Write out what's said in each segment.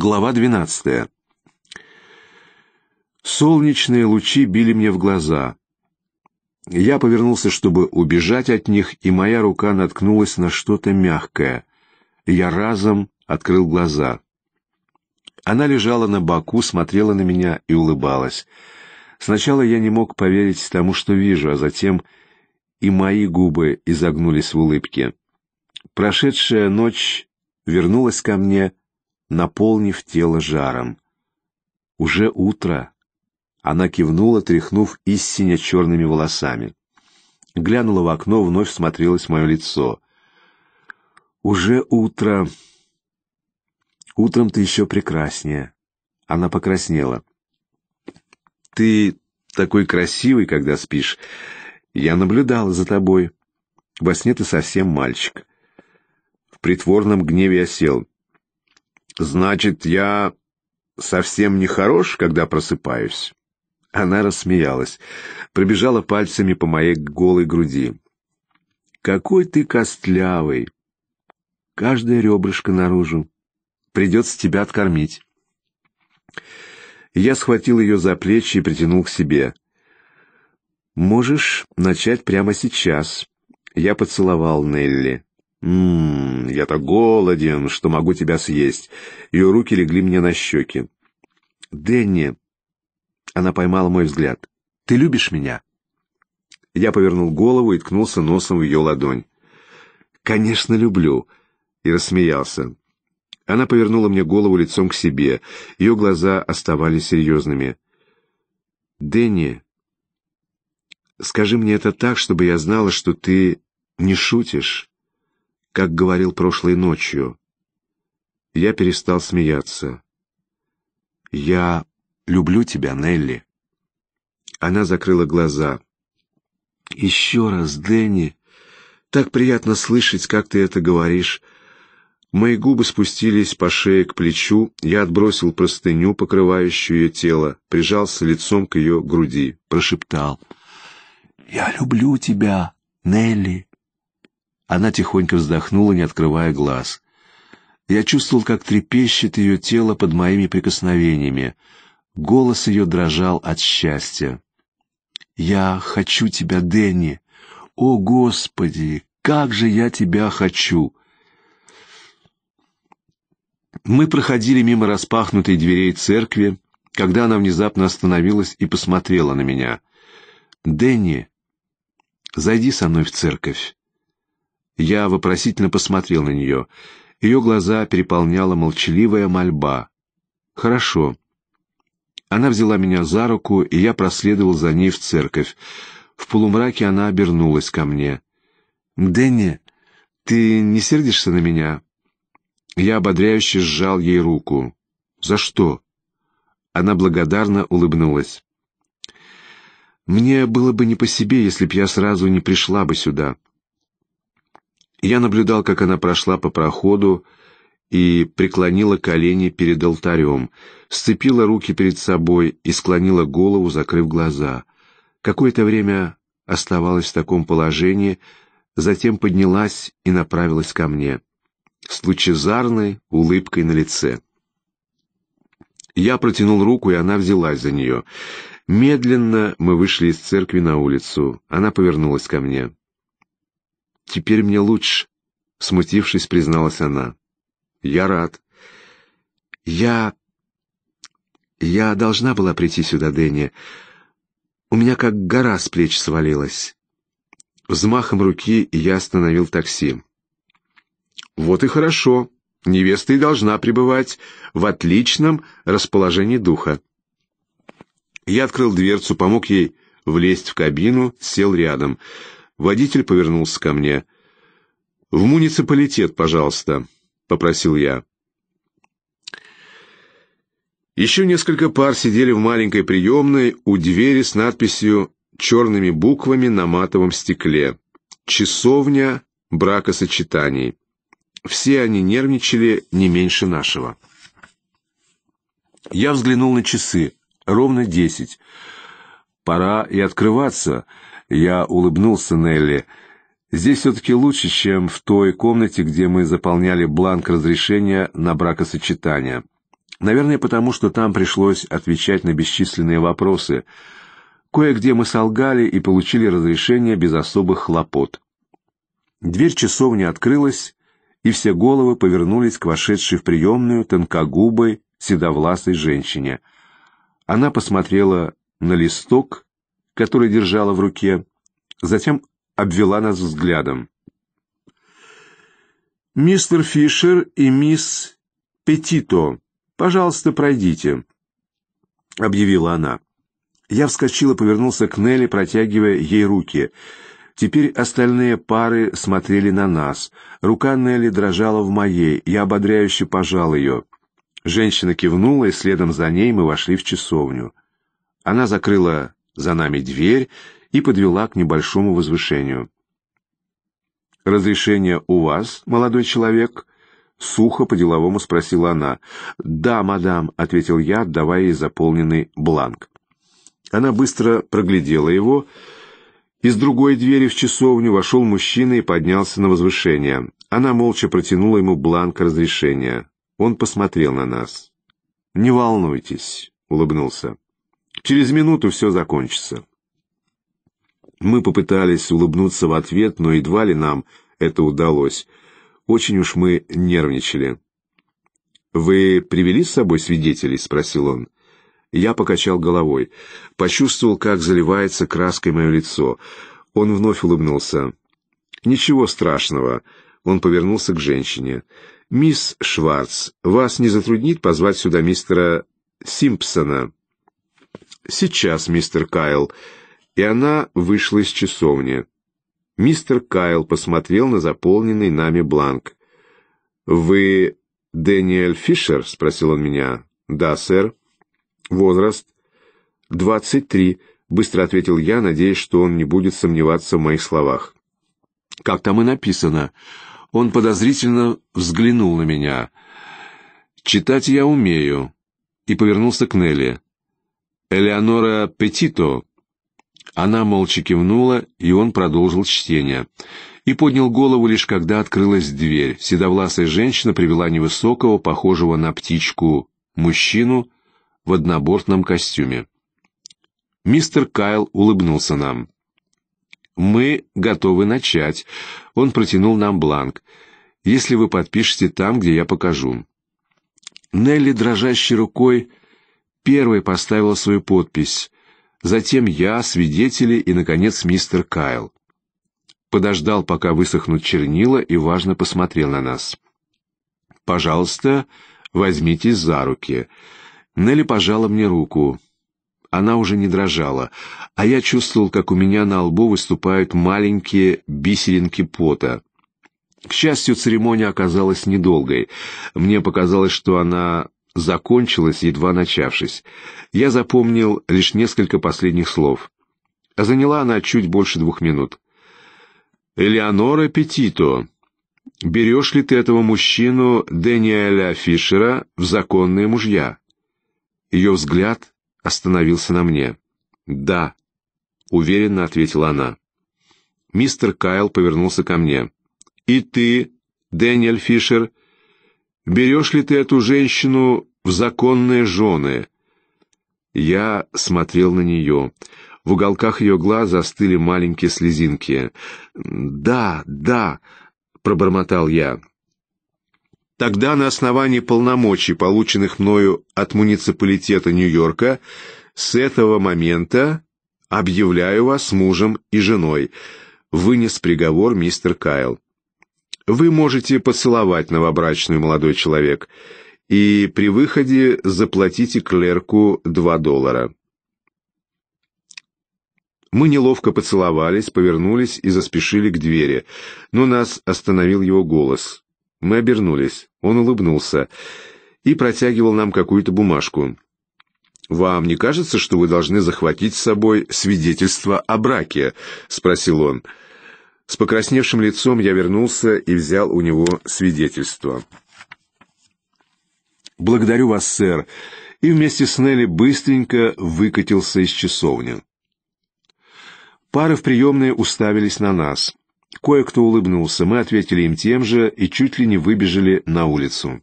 Глава 12. Солнечные лучи били мне в глаза. Я повернулся, чтобы убежать от них, и моя рука наткнулась на что-то мягкое. Я разом открыл глаза. Она лежала на боку, смотрела на меня и улыбалась. Сначала я не мог поверить тому, что вижу, а затем и мои губы изогнулись в улыбке. Прошедшая ночь вернулась ко мне, наполнив тело жаром. Уже утро. Она кивнула, тряхнув истинно черными волосами. Глянула в окно, вновь смотрелось в мое лицо. Уже утро. Утром ты еще прекраснее. Она покраснела. Ты такой красивый, когда спишь. Я наблюдала за тобой. Во сне ты совсем мальчик. В притворном гневе я сел. Значит, я совсем не хорош, когда просыпаюсь? Она рассмеялась, пробежала пальцами по моей голой груди. Какой ты костлявый! Каждое ребрышко наружу. Придется тебя откормить. Я схватил ее за плечи и притянул к себе. Можешь начать прямо сейчас. Я поцеловал Нелли. «Ммм, я-то голоден, что могу тебя съесть». Ее руки легли мне на щеки. «Дэнни...» Она поймала мой взгляд. «Ты любишь меня?» Я повернул голову и ткнулся носом в ее ладонь. «Конечно, люблю!» И рассмеялся. Она повернула мне голову лицом к себе. Ее глаза оставались серьезными. «Дэнни, скажи мне это так, чтобы я знала, что ты не шутишь» как говорил прошлой ночью. Я перестал смеяться. «Я люблю тебя, Нелли». Она закрыла глаза. «Еще раз, Дэнни. Так приятно слышать, как ты это говоришь». Мои губы спустились по шее к плечу, я отбросил простыню, покрывающую ее тело, прижался лицом к ее груди, прошептал. «Я люблю тебя, Нелли!» Она тихонько вздохнула, не открывая глаз. Я чувствовал, как трепещет ее тело под моими прикосновениями. Голос ее дрожал от счастья. «Я хочу тебя, Дэнни! О, Господи, как же я тебя хочу!» Мы проходили мимо распахнутой дверей церкви, когда она внезапно остановилась и посмотрела на меня. «Дэнни, зайди со мной в церковь». Я вопросительно посмотрел на нее. Ее глаза переполняла молчаливая мольба. «Хорошо». Она взяла меня за руку, и я проследовал за ней в церковь. В полумраке она обернулась ко мне. «Дэнни, ты не сердишься на меня?» Я ободряюще сжал ей руку. «За что?» Она благодарно улыбнулась. «Мне было бы не по себе, если б я сразу не пришла бы сюда. Я наблюдал, как она прошла по проходу и преклонила колени перед алтарем, сцепила руки перед собой и склонила голову, закрыв глаза. Какое-то время оставалась в таком положении, затем поднялась и направилась ко мне с лучезарной улыбкой на лице. Я протянул руку, и она взялась за нее. Медленно мы вышли из церкви на улицу. Она повернулась ко мне. «Теперь мне лучше», — смутившись, призналась она. «Я рад». «Я... я должна была прийти сюда, Дэнни. У меня как гора с плеч свалилась». Взмахом руки я остановил такси. «Вот и хорошо. Невеста и должна пребывать в отличном расположении духа». Я открыл дверцу, помог ей влезть в кабину, сел рядом — Водитель повернулся ко мне. «В муниципалитет, пожалуйста», — попросил я. Еще несколько пар сидели в маленькой приемной у двери с надписью черными буквами на матовом стекле «Часовня бракосочетаний». Все они нервничали не меньше нашего. Я взглянул на часы. Ровно десять. Пора и открываться — я улыбнулся Нелли. Здесь все-таки лучше, чем в той комнате, где мы заполняли бланк разрешения на бракосочетание. Наверное, потому что там пришлось отвечать на бесчисленные вопросы. Кое-где мы солгали и получили разрешение без особых хлопот. Дверь часовни открылась, и все головы повернулись к вошедшей в приемную тонкогубой, седовласой женщине. Она посмотрела на листок который держала в руке, затем обвела нас взглядом. «Мистер Фишер и мисс Петито, пожалуйста, пройдите», — объявила она. Я вскочил и повернулся к Нелли, протягивая ей руки. Теперь остальные пары смотрели на нас. Рука Нелли дрожала в моей, я ободряюще пожал ее. Женщина кивнула, и следом за ней мы вошли в часовню. Она закрыла за нами дверь и подвела к небольшому возвышению. «Разрешение у вас, молодой человек?» — сухо по-деловому спросила она. «Да, мадам», — ответил я, отдавая ей заполненный бланк. Она быстро проглядела его. Из другой двери в часовню вошел мужчина и поднялся на возвышение. Она молча протянула ему бланк разрешения. Он посмотрел на нас. «Не волнуйтесь», — улыбнулся. Через минуту все закончится. Мы попытались улыбнуться в ответ, но едва ли нам это удалось. Очень уж мы нервничали. «Вы привели с собой свидетелей?» — спросил он. Я покачал головой. Почувствовал, как заливается краской мое лицо. Он вновь улыбнулся. «Ничего страшного». Он повернулся к женщине. «Мисс Шварц, вас не затруднит позвать сюда мистера Симпсона?» «Сейчас, мистер Кайл». И она вышла из часовни. Мистер Кайл посмотрел на заполненный нами бланк. «Вы Дэниэль Фишер?» — спросил он меня. «Да, сэр». «Возраст?» «Двадцать три», — быстро ответил я, надеясь, что он не будет сомневаться в моих словах. «Как там и написано?» Он подозрительно взглянул на меня. «Читать я умею», и повернулся к Нелли. Элеонора Петито. Она молча кивнула, и он продолжил чтение. И поднял голову лишь когда открылась дверь. Седовласая женщина привела невысокого, похожего на птичку, мужчину в однобортном костюме. Мистер Кайл улыбнулся нам. «Мы готовы начать». Он протянул нам бланк. «Если вы подпишете там, где я покажу». Нелли дрожащей рукой первой поставила свою подпись, затем я, свидетели и, наконец, мистер Кайл. Подождал, пока высохнут чернила, и важно посмотрел на нас. «Пожалуйста, возьмитесь за руки». Нелли пожала мне руку. Она уже не дрожала, а я чувствовал, как у меня на лбу выступают маленькие бисеринки пота. К счастью, церемония оказалась недолгой. Мне показалось, что она закончилась, едва начавшись. Я запомнил лишь несколько последних слов. А заняла она чуть больше двух минут. «Элеонора Петито, берешь ли ты этого мужчину Дэниэля Фишера в законные мужья?» Ее взгляд остановился на мне. «Да», — уверенно ответила она. Мистер Кайл повернулся ко мне. «И ты, Дэниэль Фишер, Берешь ли ты эту женщину в законные жены?» Я смотрел на нее. В уголках ее глаз застыли маленькие слезинки. «Да, да», — пробормотал я. Тогда на основании полномочий, полученных мною от муниципалитета Нью-Йорка, с этого момента объявляю вас мужем и женой. Вынес приговор мистер Кайл. Вы можете поцеловать новобрачную, молодой человек, и при выходе заплатите клерку 2 доллара. Мы неловко поцеловались, повернулись и заспешили к двери, но нас остановил его голос. Мы обернулись. Он улыбнулся и протягивал нам какую-то бумажку. «Вам не кажется, что вы должны захватить с собой свидетельство о браке?» — спросил он. «Он». С покрасневшим лицом я вернулся и взял у него свидетельство. «Благодарю вас, сэр», и вместе с Нелли быстренько выкатился из часовни. Пары в приемные уставились на нас. Кое-кто улыбнулся, мы ответили им тем же и чуть ли не выбежали на улицу.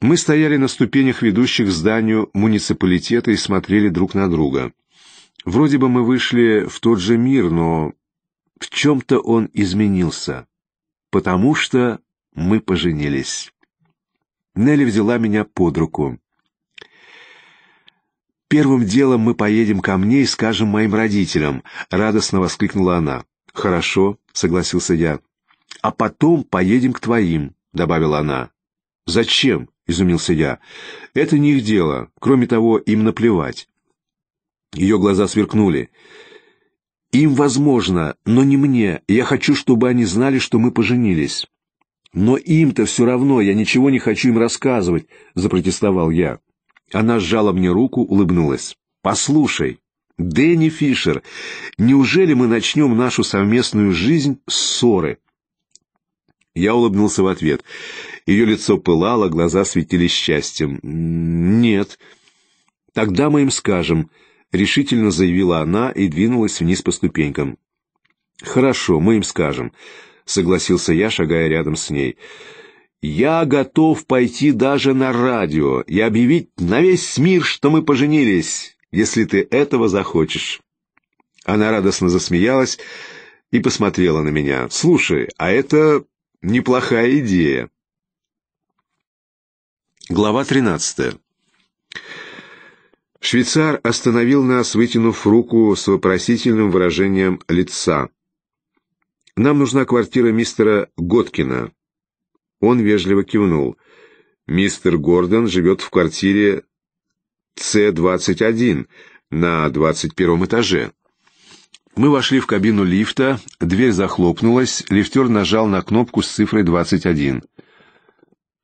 Мы стояли на ступенях ведущих к зданию муниципалитета и смотрели друг на друга. Вроде бы мы вышли в тот же мир, но в чем-то он изменился. Потому что мы поженились. Нелли взяла меня под руку. «Первым делом мы поедем ко мне и скажем моим родителям», — радостно воскликнула она. «Хорошо», — согласился я. «А потом поедем к твоим», — добавила она. «Зачем?» — изумился я. «Это не их дело. Кроме того, им наплевать». Ее глаза сверкнули. Им возможно, но не мне. Я хочу, чтобы они знали, что мы поженились. Но им-то все равно, я ничего не хочу им рассказывать, запротестовал я. Она сжала мне руку, улыбнулась. Послушай, Дэнни Фишер, неужели мы начнем нашу совместную жизнь с ссоры? Я улыбнулся в ответ. Ее лицо пылало, глаза светились счастьем. Нет. Тогда мы им скажем решительно заявила она и двинулась вниз по ступенькам. Хорошо, мы им скажем, согласился я, шагая рядом с ней. Я готов пойти даже на радио и объявить на весь мир, что мы поженились, если ты этого захочешь. Она радостно засмеялась и посмотрела на меня. Слушай, а это неплохая идея. Глава тринадцатая. Швейцар остановил нас, вытянув руку с вопросительным выражением лица. «Нам нужна квартира мистера Готкина». Он вежливо кивнул. «Мистер Гордон живет в квартире С-21 на 21 этаже». Мы вошли в кабину лифта, дверь захлопнулась, лифтер нажал на кнопку с цифрой 21.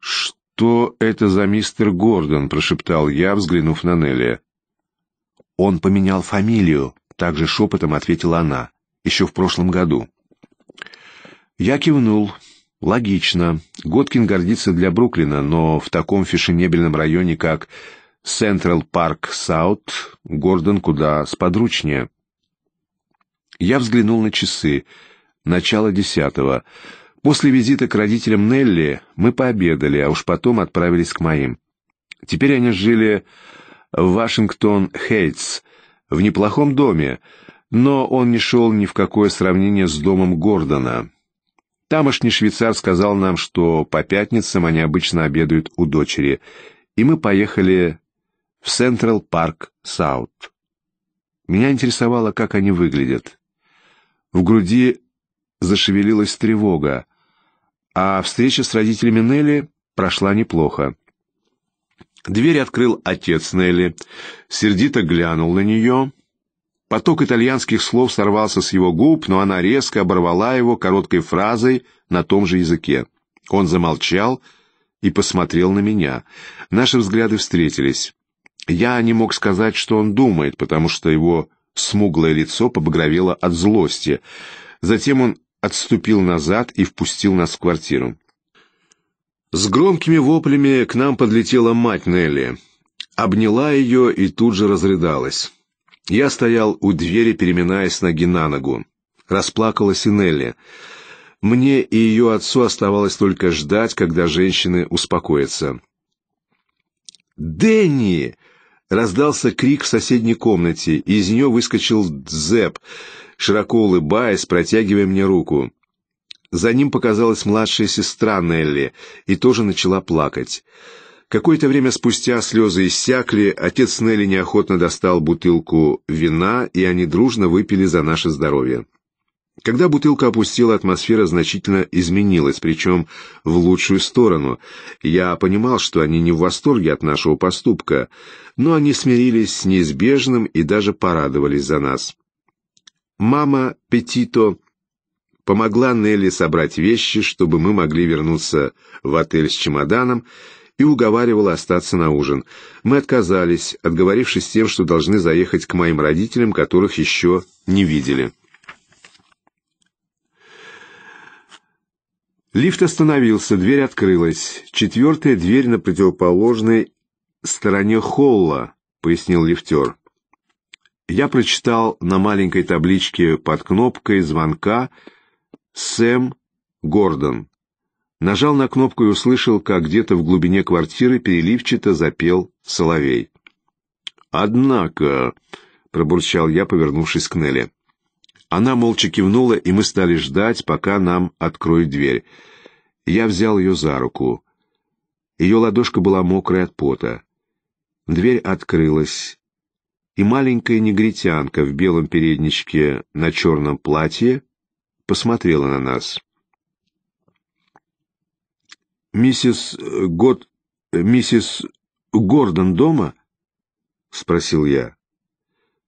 «Что это за мистер Гордон?» — прошептал я, взглянув на Нелли. Он поменял фамилию, также шепотом ответила она, еще в прошлом году. Я кивнул. Логично. Годкин гордится для Бруклина, но в таком фешенебельном районе, как Централ Парк Саут, Гордон куда сподручнее. Я взглянул на часы. Начало десятого. После визита к родителям Нелли мы пообедали, а уж потом отправились к моим. Теперь они жили в Вашингтон-Хейтс, в неплохом доме, но он не шел ни в какое сравнение с домом Гордона. Тамошний швейцар сказал нам, что по пятницам они обычно обедают у дочери, и мы поехали в Централ Парк Саут. Меня интересовало, как они выглядят. В груди зашевелилась тревога, а встреча с родителями Нелли прошла неплохо. Дверь открыл отец Нелли, сердито глянул на нее. Поток итальянских слов сорвался с его губ, но она резко оборвала его короткой фразой на том же языке. Он замолчал и посмотрел на меня. Наши взгляды встретились. Я не мог сказать, что он думает, потому что его смуглое лицо побагровело от злости. Затем он отступил назад и впустил нас в квартиру. С громкими воплями к нам подлетела мать Нелли. Обняла ее и тут же разрыдалась. Я стоял у двери, переминаясь ноги на ногу. Расплакалась и Нелли. Мне и ее отцу оставалось только ждать, когда женщины успокоятся. «Дэнни!» — раздался крик в соседней комнате. Из нее выскочил Дзеп, широко улыбаясь, протягивая мне руку. За ним показалась младшая сестра Нелли и тоже начала плакать. Какое-то время спустя слезы иссякли, отец Нелли неохотно достал бутылку вина, и они дружно выпили за наше здоровье. Когда бутылка опустила, атмосфера значительно изменилась, причем в лучшую сторону. Я понимал, что они не в восторге от нашего поступка, но они смирились с неизбежным и даже порадовались за нас. Мама Петито помогла Нелли собрать вещи, чтобы мы могли вернуться в отель с чемоданом, и уговаривала остаться на ужин. Мы отказались, отговорившись тем, что должны заехать к моим родителям, которых еще не видели. Лифт остановился, дверь открылась. Четвертая дверь на противоположной стороне холла, пояснил лифтер. Я прочитал на маленькой табличке под кнопкой звонка Сэм Гордон. Нажал на кнопку и услышал, как где-то в глубине квартиры переливчато запел соловей. «Однако», — пробурчал я, повернувшись к Нелли. Она молча кивнула, и мы стали ждать, пока нам откроют дверь. Я взял ее за руку. Ее ладошка была мокрая от пота. Дверь открылась, и маленькая негритянка в белом передничке на черном платье посмотрела на нас. «Миссис э, Год... Э, миссис Гордон дома?» — спросил я.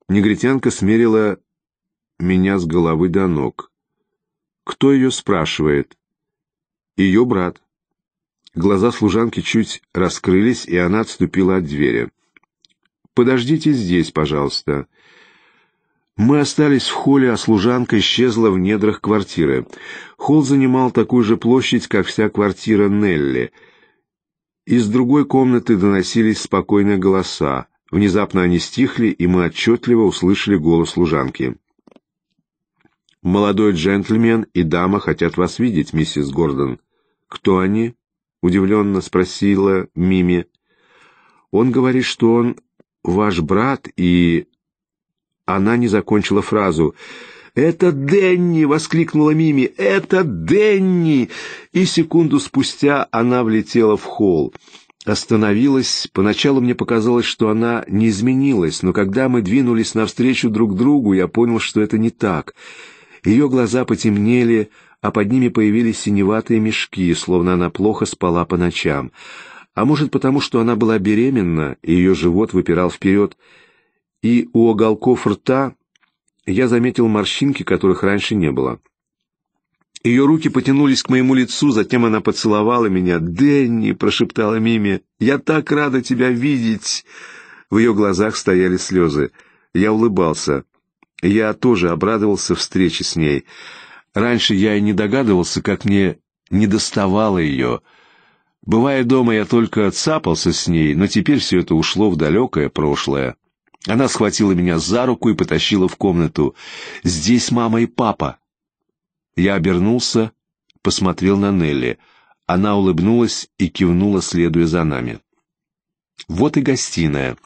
Негритянка смерила меня с головы до ног. «Кто ее спрашивает?» «Ее брат». Глаза служанки чуть раскрылись, и она отступила от двери. «Подождите здесь, пожалуйста», мы остались в холле, а служанка исчезла в недрах квартиры. Холл занимал такую же площадь, как вся квартира Нелли. Из другой комнаты доносились спокойные голоса. Внезапно они стихли, и мы отчетливо услышали голос служанки. «Молодой джентльмен и дама хотят вас видеть, миссис Гордон». «Кто они?» — удивленно спросила Мими. «Он говорит, что он ваш брат и...» Она не закончила фразу. «Это Денни!» — воскликнула Мими. «Это Денни!» И секунду спустя она влетела в холл. Остановилась. Поначалу мне показалось, что она не изменилась, но когда мы двинулись навстречу друг другу, я понял, что это не так. Ее глаза потемнели, а под ними появились синеватые мешки, словно она плохо спала по ночам. А может, потому что она была беременна, и ее живот выпирал вперед — и у уголков рта я заметил морщинки, которых раньше не было. Ее руки потянулись к моему лицу, затем она поцеловала меня. «Дэнни!» — прошептала Мими. «Я так рада тебя видеть!» В ее глазах стояли слезы. Я улыбался. Я тоже обрадовался встрече с ней. Раньше я и не догадывался, как мне недоставало ее. Бывая дома, я только цапался с ней, но теперь все это ушло в далекое прошлое. Она схватила меня за руку и потащила в комнату. «Здесь мама и папа». Я обернулся, посмотрел на Нелли. Она улыбнулась и кивнула, следуя за нами. Вот и гостиная.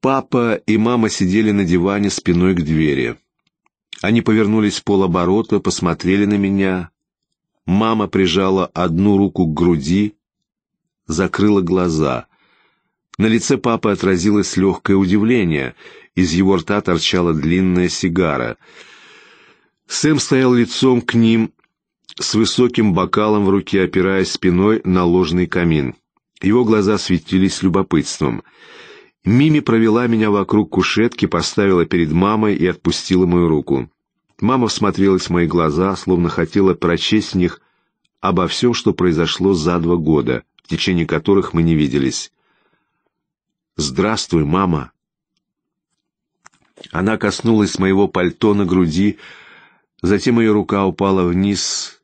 Папа и мама сидели на диване спиной к двери. Они повернулись в полоборота, посмотрели на меня. Мама прижала одну руку к груди, закрыла глаза — на лице папы отразилось легкое удивление. Из его рта торчала длинная сигара. Сэм стоял лицом к ним, с высоким бокалом в руке, опираясь спиной на ложный камин. Его глаза светились любопытством. Мими провела меня вокруг кушетки, поставила перед мамой и отпустила мою руку. Мама всмотрелась в мои глаза, словно хотела прочесть в них обо всем, что произошло за два года, в течение которых мы не виделись. «Здравствуй, мама!» Она коснулась моего пальто на груди, затем ее рука упала вниз,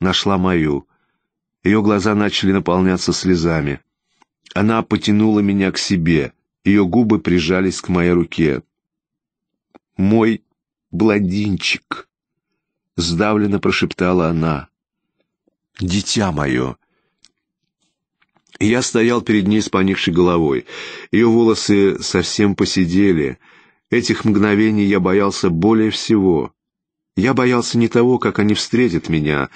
нашла мою. Ее глаза начали наполняться слезами. Она потянула меня к себе, ее губы прижались к моей руке. «Мой блондинчик!» — сдавленно прошептала она. «Дитя мое!» Я стоял перед ней с поникшей головой. Ее волосы совсем поседели. Этих мгновений я боялся более всего. Я боялся не того, как они встретят меня,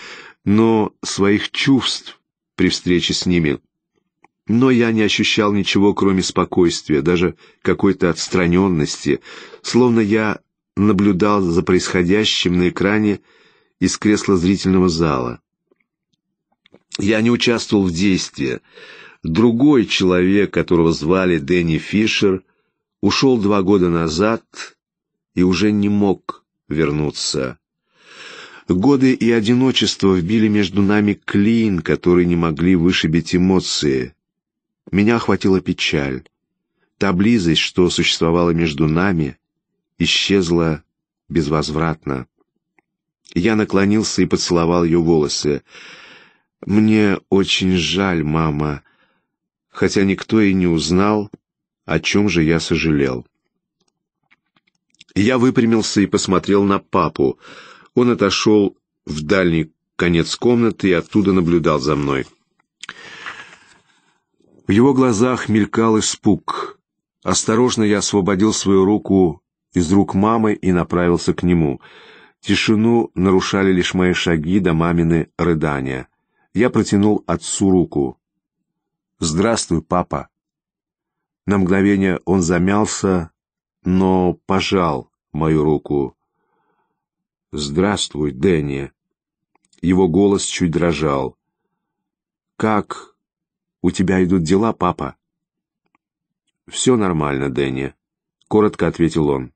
но своих чувств при встрече с ними. Но я не ощущал ничего, кроме спокойствия, даже какой-то отстраненности, словно я наблюдал за происходящим на экране из кресла зрительного зала. Я не участвовал в действии. Другой человек, которого звали Дэнни Фишер, ушел два года назад и уже не мог вернуться. Годы и одиночество вбили между нами клин, который не могли вышибить эмоции. Меня охватила печаль. Та близость, что существовала между нами, исчезла безвозвратно. Я наклонился и поцеловал ее волосы. «Мне очень жаль, мама», хотя никто и не узнал, о чем же я сожалел. Я выпрямился и посмотрел на папу. Он отошел в дальний конец комнаты и оттуда наблюдал за мной. В его глазах мелькал испуг. Осторожно я освободил свою руку из рук мамы и направился к нему. Тишину нарушали лишь мои шаги до мамины рыдания. Я протянул отцу руку. «Здравствуй, папа». На мгновение он замялся, но пожал мою руку. «Здравствуй, Дэнни». Его голос чуть дрожал. «Как у тебя идут дела, папа?» «Все нормально, Дэнни», — коротко ответил он.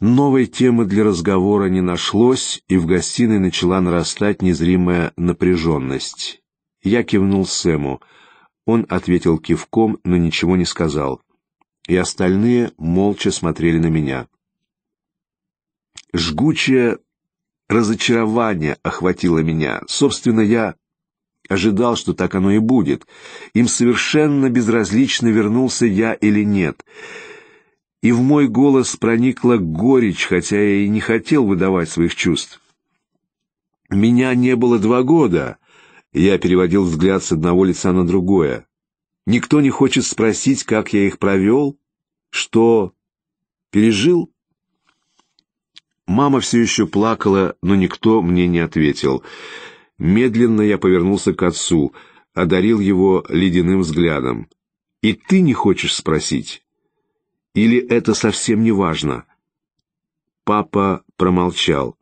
Новой темы для разговора не нашлось, и в гостиной начала нарастать незримая напряженность. Я кивнул Сэму. Он ответил кивком, но ничего не сказал. И остальные молча смотрели на меня. Жгучее разочарование охватило меня. Собственно, я ожидал, что так оно и будет. Им совершенно безразлично, вернулся я или нет. — и в мой голос проникла горечь, хотя я и не хотел выдавать своих чувств. «Меня не было два года», — я переводил взгляд с одного лица на другое. «Никто не хочет спросить, как я их провел? Что? Пережил?» Мама все еще плакала, но никто мне не ответил. Медленно я повернулся к отцу, одарил его ледяным взглядом. «И ты не хочешь спросить?» Или это совсем не важно? Папа промолчал.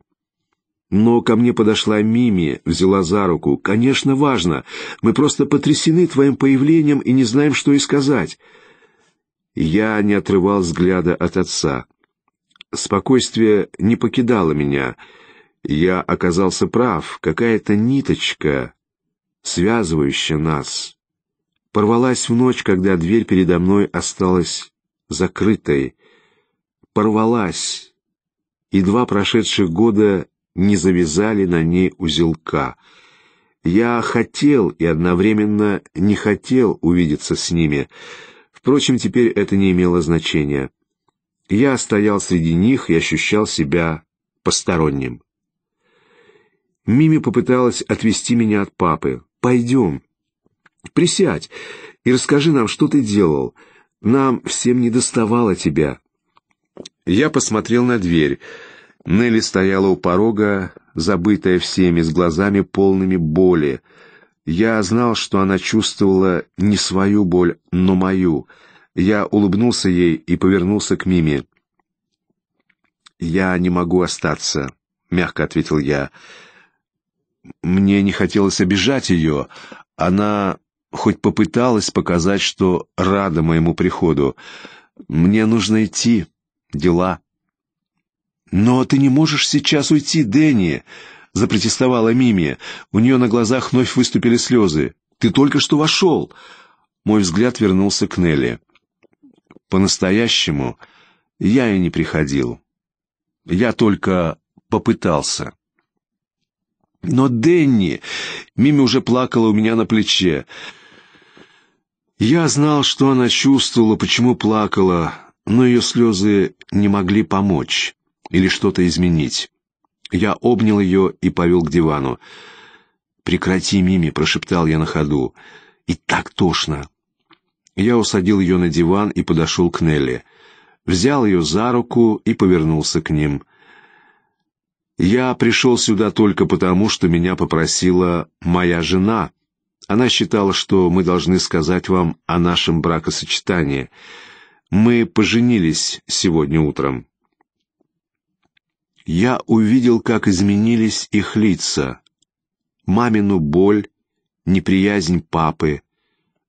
Но ко мне подошла Мими, взяла за руку. «Конечно, важно. Мы просто потрясены твоим появлением и не знаем, что и сказать». Я не отрывал взгляда от отца. Спокойствие не покидало меня. Я оказался прав. Какая-то ниточка, связывающая нас, порвалась в ночь, когда дверь передо мной осталась закрытой, порвалась, и два прошедших года не завязали на ней узелка. Я хотел и одновременно не хотел увидеться с ними. Впрочем, теперь это не имело значения. Я стоял среди них и ощущал себя посторонним. Мими попыталась отвести меня от папы. «Пойдем, присядь и расскажи нам, что ты делал». Нам всем недоставало тебя. Я посмотрел на дверь. Нелли стояла у порога, забытая всеми, с глазами полными боли. Я знал, что она чувствовала не свою боль, но мою. Я улыбнулся ей и повернулся к Миме. «Я не могу остаться», — мягко ответил я. «Мне не хотелось обижать ее. Она хоть попыталась показать, что рада моему приходу. Мне нужно идти. Дела. «Но ты не можешь сейчас уйти, Дэнни!» — запротестовала Мими. У нее на глазах вновь выступили слезы. «Ты только что вошел!» Мой взгляд вернулся к Нелли. «По-настоящему я и не приходил. Я только попытался». «Но, Дэнни!» — Мими уже плакала у меня на плече. Я знал, что она чувствовала, почему плакала, но ее слезы не могли помочь или что-то изменить. Я обнял ее и повел к дивану. «Прекрати, Мими!» — прошептал я на ходу. «И так тошно!» Я усадил ее на диван и подошел к Нелли. Взял ее за руку и повернулся к ним. «Я пришел сюда только потому, что меня попросила моя жена», она считала, что мы должны сказать вам о нашем бракосочетании. Мы поженились сегодня утром. Я увидел, как изменились их лица. Мамину боль, неприязнь папы.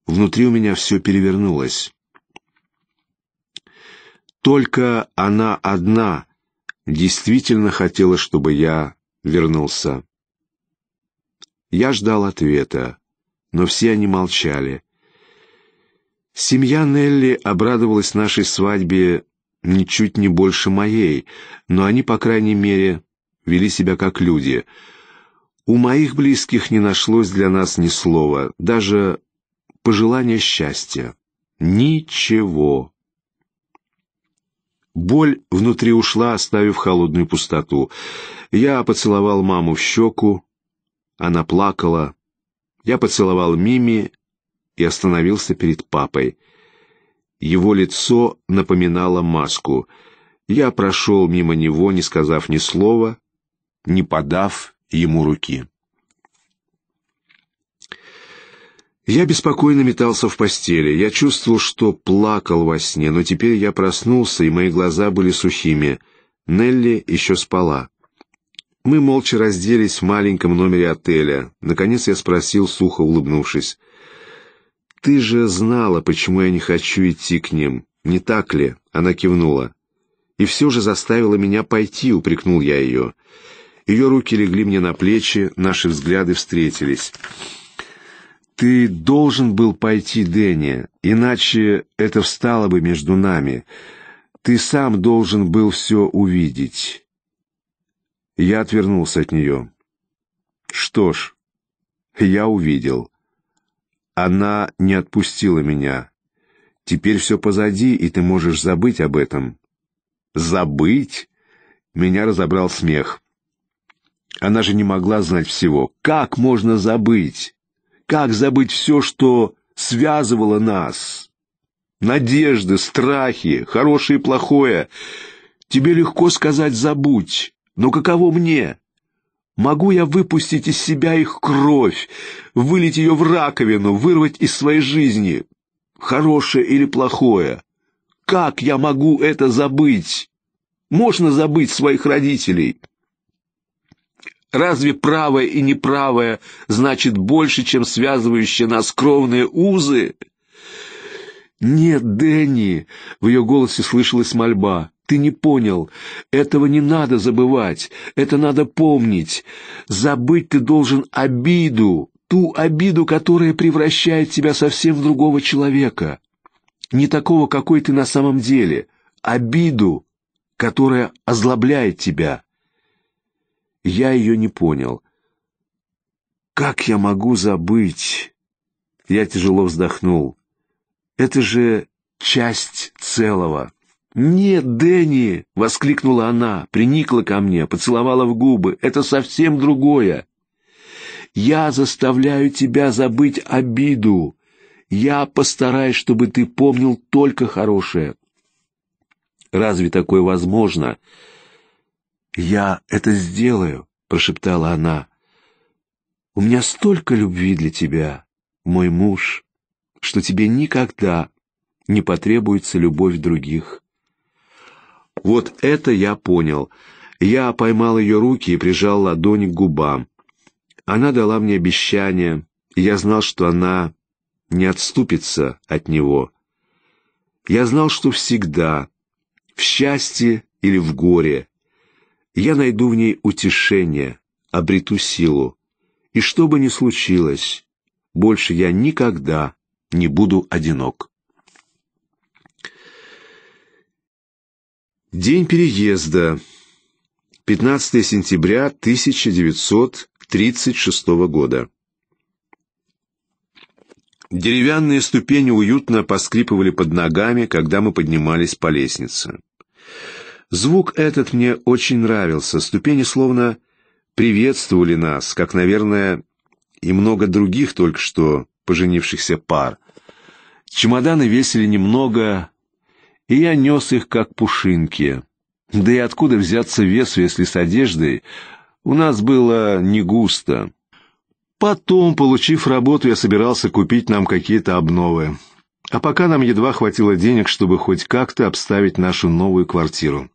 Внутри у меня все перевернулось. Только она одна действительно хотела, чтобы я вернулся. Я ждал ответа но все они молчали. Семья Нелли обрадовалась нашей свадьбе ничуть не больше моей, но они, по крайней мере, вели себя как люди. У моих близких не нашлось для нас ни слова, даже пожелания счастья. Ничего. Боль внутри ушла, оставив холодную пустоту. Я поцеловал маму в щеку. Она плакала. Я поцеловал Мими и остановился перед папой. Его лицо напоминало маску. Я прошел мимо него, не сказав ни слова, не подав ему руки. Я беспокойно метался в постели. Я чувствовал, что плакал во сне, но теперь я проснулся, и мои глаза были сухими. Нелли еще спала. Мы молча разделись в маленьком номере отеля. Наконец я спросил, сухо улыбнувшись. «Ты же знала, почему я не хочу идти к ним, не так ли?» Она кивнула. «И все же заставила меня пойти», — упрекнул я ее. Ее руки легли мне на плечи, наши взгляды встретились. «Ты должен был пойти, Дэнни, иначе это встало бы между нами. Ты сам должен был все увидеть». Я отвернулся от нее. Что ж, я увидел. Она не отпустила меня. Теперь все позади, и ты можешь забыть об этом. Забыть? Меня разобрал смех. Она же не могла знать всего. Как можно забыть? Как забыть все, что связывало нас? Надежды, страхи, хорошее и плохое. Тебе легко сказать «забудь». Но каково мне? Могу я выпустить из себя их кровь, вылить ее в раковину, вырвать из своей жизни? Хорошее или плохое? Как я могу это забыть? Можно забыть своих родителей? Разве правое и неправое значит больше, чем связывающие нас кровные узы? Нет, Дэнни, в ее голосе слышалась мольба. Ты не понял. Этого не надо забывать. Это надо помнить. Забыть ты должен обиду, ту обиду, которая превращает тебя совсем в другого человека. Не такого, какой ты на самом деле. Обиду, которая озлобляет тебя. Я ее не понял. Как я могу забыть? Я тяжело вздохнул. Это же часть целого. «Нет, Дэнни!» — воскликнула она, приникла ко мне, поцеловала в губы. «Это совсем другое!» «Я заставляю тебя забыть обиду. Я постараюсь, чтобы ты помнил только хорошее». «Разве такое возможно?» «Я это сделаю», — прошептала она. «У меня столько любви для тебя, мой муж, что тебе никогда не потребуется любовь других». Вот это я понял. Я поймал ее руки и прижал ладонь к губам. Она дала мне обещание, и я знал, что она не отступится от него. Я знал, что всегда, в счастье или в горе, я найду в ней утешение, обрету силу. И что бы ни случилось, больше я никогда не буду одинок. День переезда. 15 сентября 1936 года. Деревянные ступени уютно поскрипывали под ногами, когда мы поднимались по лестнице. Звук этот мне очень нравился. Ступени словно приветствовали нас, как, наверное, и много других только что поженившихся пар. Чемоданы весили немного, и я нес их как пушинки. Да и откуда взяться весу, если с одеждой? У нас было не густо. Потом, получив работу, я собирался купить нам какие-то обновы. А пока нам едва хватило денег, чтобы хоть как-то обставить нашу новую квартиру.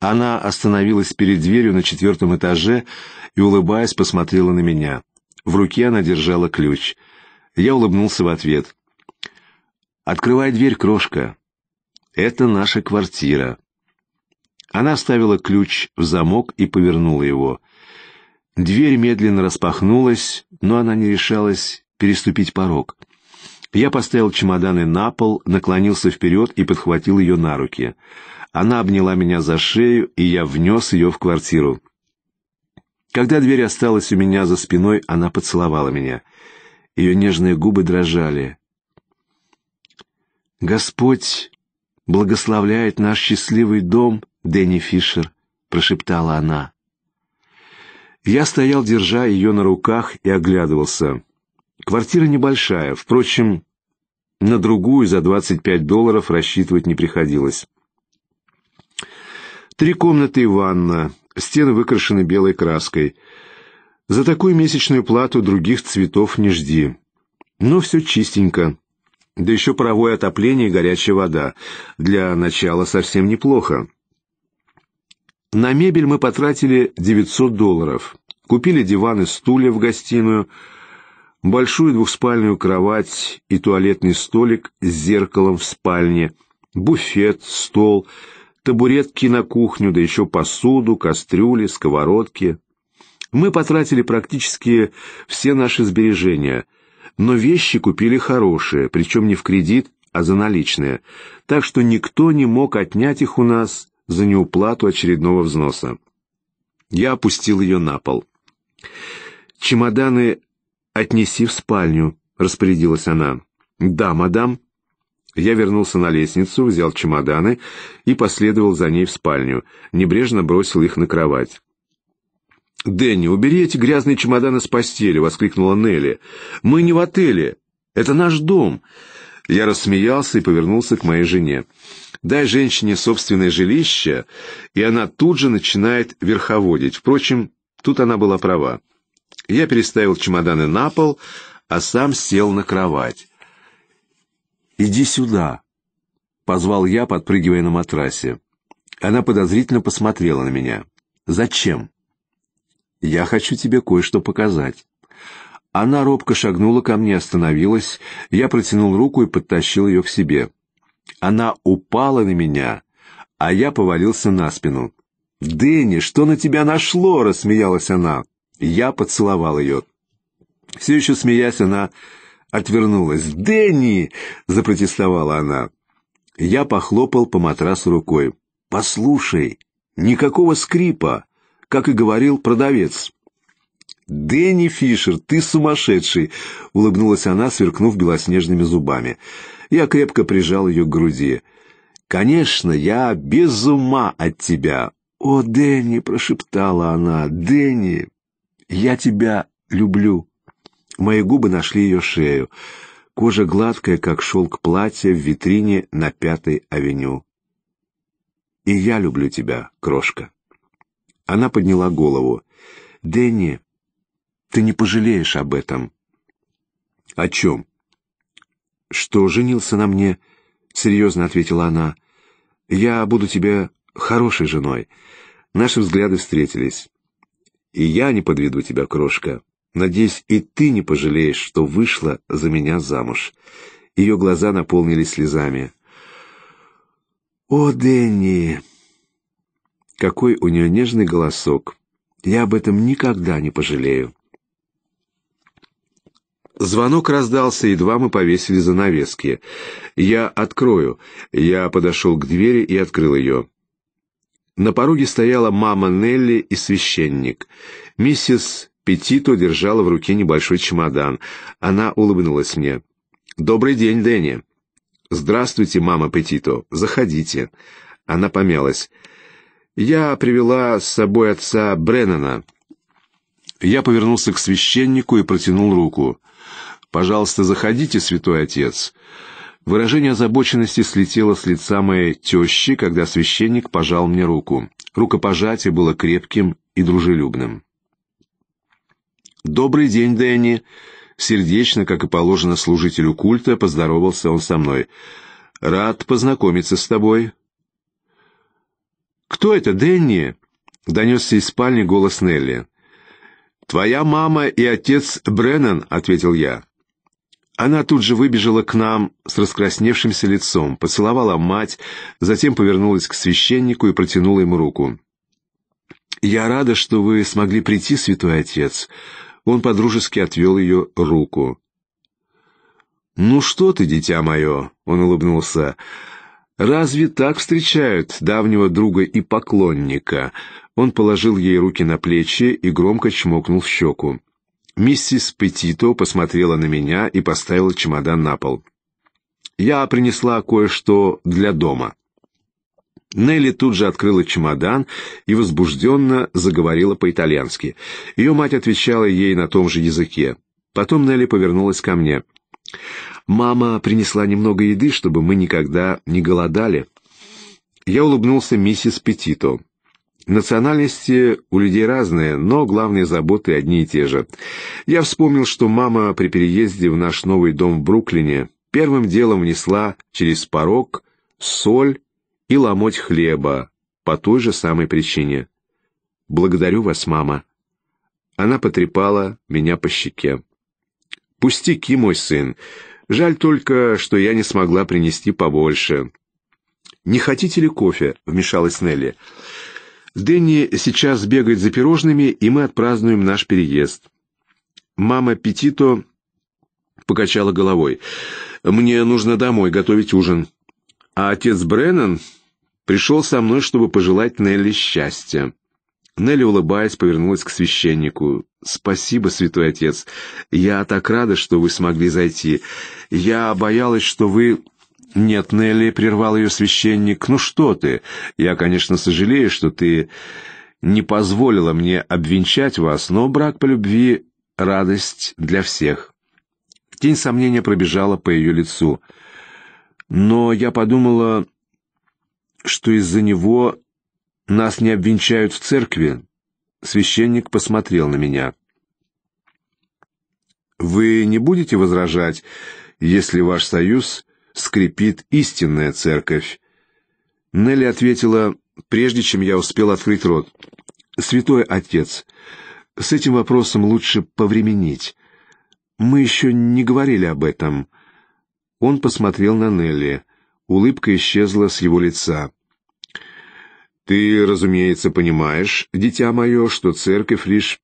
Она остановилась перед дверью на четвертом этаже и, улыбаясь, посмотрела на меня. В руке она держала ключ. Я улыбнулся в ответ. «Открывай дверь, крошка. Это наша квартира. Она вставила ключ в замок и повернула его. Дверь медленно распахнулась, но она не решалась переступить порог. Я поставил чемоданы на пол, наклонился вперед и подхватил ее на руки. Она обняла меня за шею, и я внес ее в квартиру. Когда дверь осталась у меня за спиной, она поцеловала меня. Ее нежные губы дрожали. «Господь благословляет наш счастливый дом, Дэнни Фишер», — прошептала она. Я стоял, держа ее на руках, и оглядывался. Квартира небольшая, впрочем, на другую за 25 долларов рассчитывать не приходилось. Три комнаты и ванна, стены выкрашены белой краской. За такую месячную плату других цветов не жди. Но все чистенько. Да еще паровое отопление и горячая вода. Для начала совсем неплохо. На мебель мы потратили 900 долларов. Купили диван и стулья в гостиную, большую двухспальную кровать и туалетный столик с зеркалом в спальне, буфет, стол, табуретки на кухню, да еще посуду, кастрюли, сковородки. Мы потратили практически все наши сбережения – но вещи купили хорошие, причем не в кредит, а за наличные, так что никто не мог отнять их у нас за неуплату очередного взноса. Я опустил ее на пол. «Чемоданы отнеси в спальню», — распорядилась она. «Да, мадам». Я вернулся на лестницу, взял чемоданы и последовал за ней в спальню, небрежно бросил их на кровать. «Дэнни, убери эти грязные чемоданы с постели!» — воскликнула Нелли. «Мы не в отеле! Это наш дом!» Я рассмеялся и повернулся к моей жене. «Дай женщине собственное жилище, и она тут же начинает верховодить. Впрочем, тут она была права. Я переставил чемоданы на пол, а сам сел на кровать. «Иди сюда!» — позвал я, подпрыгивая на матрасе. Она подозрительно посмотрела на меня. «Зачем?» Я хочу тебе кое-что показать. Она робко шагнула ко мне, остановилась. Я протянул руку и подтащил ее к себе. Она упала на меня, а я повалился на спину. Дени, что на тебя нашло?» — рассмеялась она. Я поцеловал ее. Все еще смеясь, она отвернулась. Дени, запротестовала она. Я похлопал по матрасу рукой. «Послушай, никакого скрипа как и говорил продавец. «Дэнни Фишер, ты сумасшедший!» — улыбнулась она, сверкнув белоснежными зубами. Я крепко прижал ее к груди. «Конечно, я без ума от тебя!» «О, Дэнни!» — прошептала она. «Дэнни, я тебя люблю!» Мои губы нашли ее шею. Кожа гладкая, как шелк платья в витрине на Пятой авеню. «И я люблю тебя, крошка!» Она подняла голову. «Дэнни, ты не пожалеешь об этом». «О чем?» «Что женился на мне», — серьезно ответила она. «Я буду тебе хорошей женой. Наши взгляды встретились. И я не подведу тебя, крошка. Надеюсь, и ты не пожалеешь, что вышла за меня замуж». Ее глаза наполнились слезами. «О, Дэнни!» Какой у нее нежный голосок. Я об этом никогда не пожалею. Звонок раздался, едва мы повесили занавески. «Я открою». Я подошел к двери и открыл ее. На пороге стояла мама Нелли и священник. Миссис Петито держала в руке небольшой чемодан. Она улыбнулась мне. «Добрый день, Дэнни». «Здравствуйте, мама Петито. Заходите». Она помялась. Я привела с собой отца Бреннана. Я повернулся к священнику и протянул руку. «Пожалуйста, заходите, святой отец». Выражение озабоченности слетело с лица моей тещи, когда священник пожал мне руку. Рукопожатие было крепким и дружелюбным. «Добрый день, Дэнни!» Сердечно, как и положено служителю культа, поздоровался он со мной. «Рад познакомиться с тобой. «Кто это, Дэнни?» — донесся из спальни голос Нелли. «Твоя мама и отец Бреннан», — ответил я. Она тут же выбежала к нам с раскрасневшимся лицом, поцеловала мать, затем повернулась к священнику и протянула ему руку. «Я рада, что вы смогли прийти, святой отец». Он подружески отвел ее руку. «Ну что ты, дитя мое?» — он улыбнулся. Разве так встречают давнего друга и поклонника? Он положил ей руки на плечи и громко чмокнул в щеку. Миссис Петито посмотрела на меня и поставила чемодан на пол. Я принесла кое-что для дома. Нелли тут же открыла чемодан и возбужденно заговорила по-итальянски. Ее мать отвечала ей на том же языке. Потом Нелли повернулась ко мне. Мама принесла немного еды, чтобы мы никогда не голодали. Я улыбнулся миссис Петито. Национальности у людей разные, но главные заботы одни и те же. Я вспомнил, что мама при переезде в наш новый дом в Бруклине первым делом внесла через порог соль и ломоть хлеба по той же самой причине. «Благодарю вас, мама». Она потрепала меня по щеке. «Пустяки, мой сын. Жаль только, что я не смогла принести побольше. «Не хотите ли кофе?» — вмешалась Нелли. «Дэнни сейчас бегает за пирожными, и мы отпразднуем наш переезд». Мама Петито покачала головой. «Мне нужно домой готовить ужин». А отец Бреннан пришел со мной, чтобы пожелать Нелли счастья. Нелли, улыбаясь, повернулась к священнику. «Спасибо, святой отец. Я так рада, что вы смогли зайти. Я боялась, что вы...» «Нет, Нелли», — прервал ее священник, — «ну что ты? Я, конечно, сожалею, что ты не позволила мне обвенчать вас, но брак по любви — радость для всех». Тень сомнения пробежала по ее лицу. «Но я подумала, что из-за него нас не обвенчают в церкви. Священник посмотрел на меня. Вы не будете возражать, если ваш союз скрипит истинная церковь? Нелли ответила, прежде чем я успел открыть рот. Святой отец, с этим вопросом лучше повременить. Мы еще не говорили об этом. Он посмотрел на Нелли. Улыбка исчезла с его лица. Ты, разумеется, понимаешь, дитя мое, что церковь лишь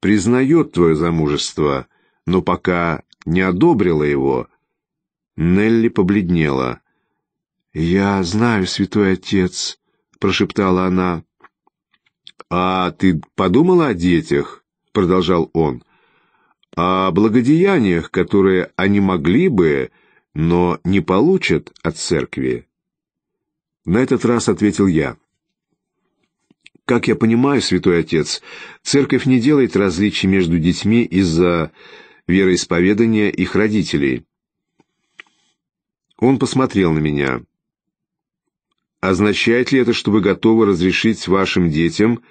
признает твое замужество, но пока не одобрила его. Нелли побледнела. «Я знаю, святой отец», — прошептала она. «А ты подумала о детях?» — продолжал он. «О благодеяниях, которые они могли бы, но не получат от церкви?» На этот раз ответил я. Как я понимаю, святой отец, церковь не делает различий между детьми из-за вероисповедания их родителей. Он посмотрел на меня. Означает ли это, что вы готовы разрешить вашим детям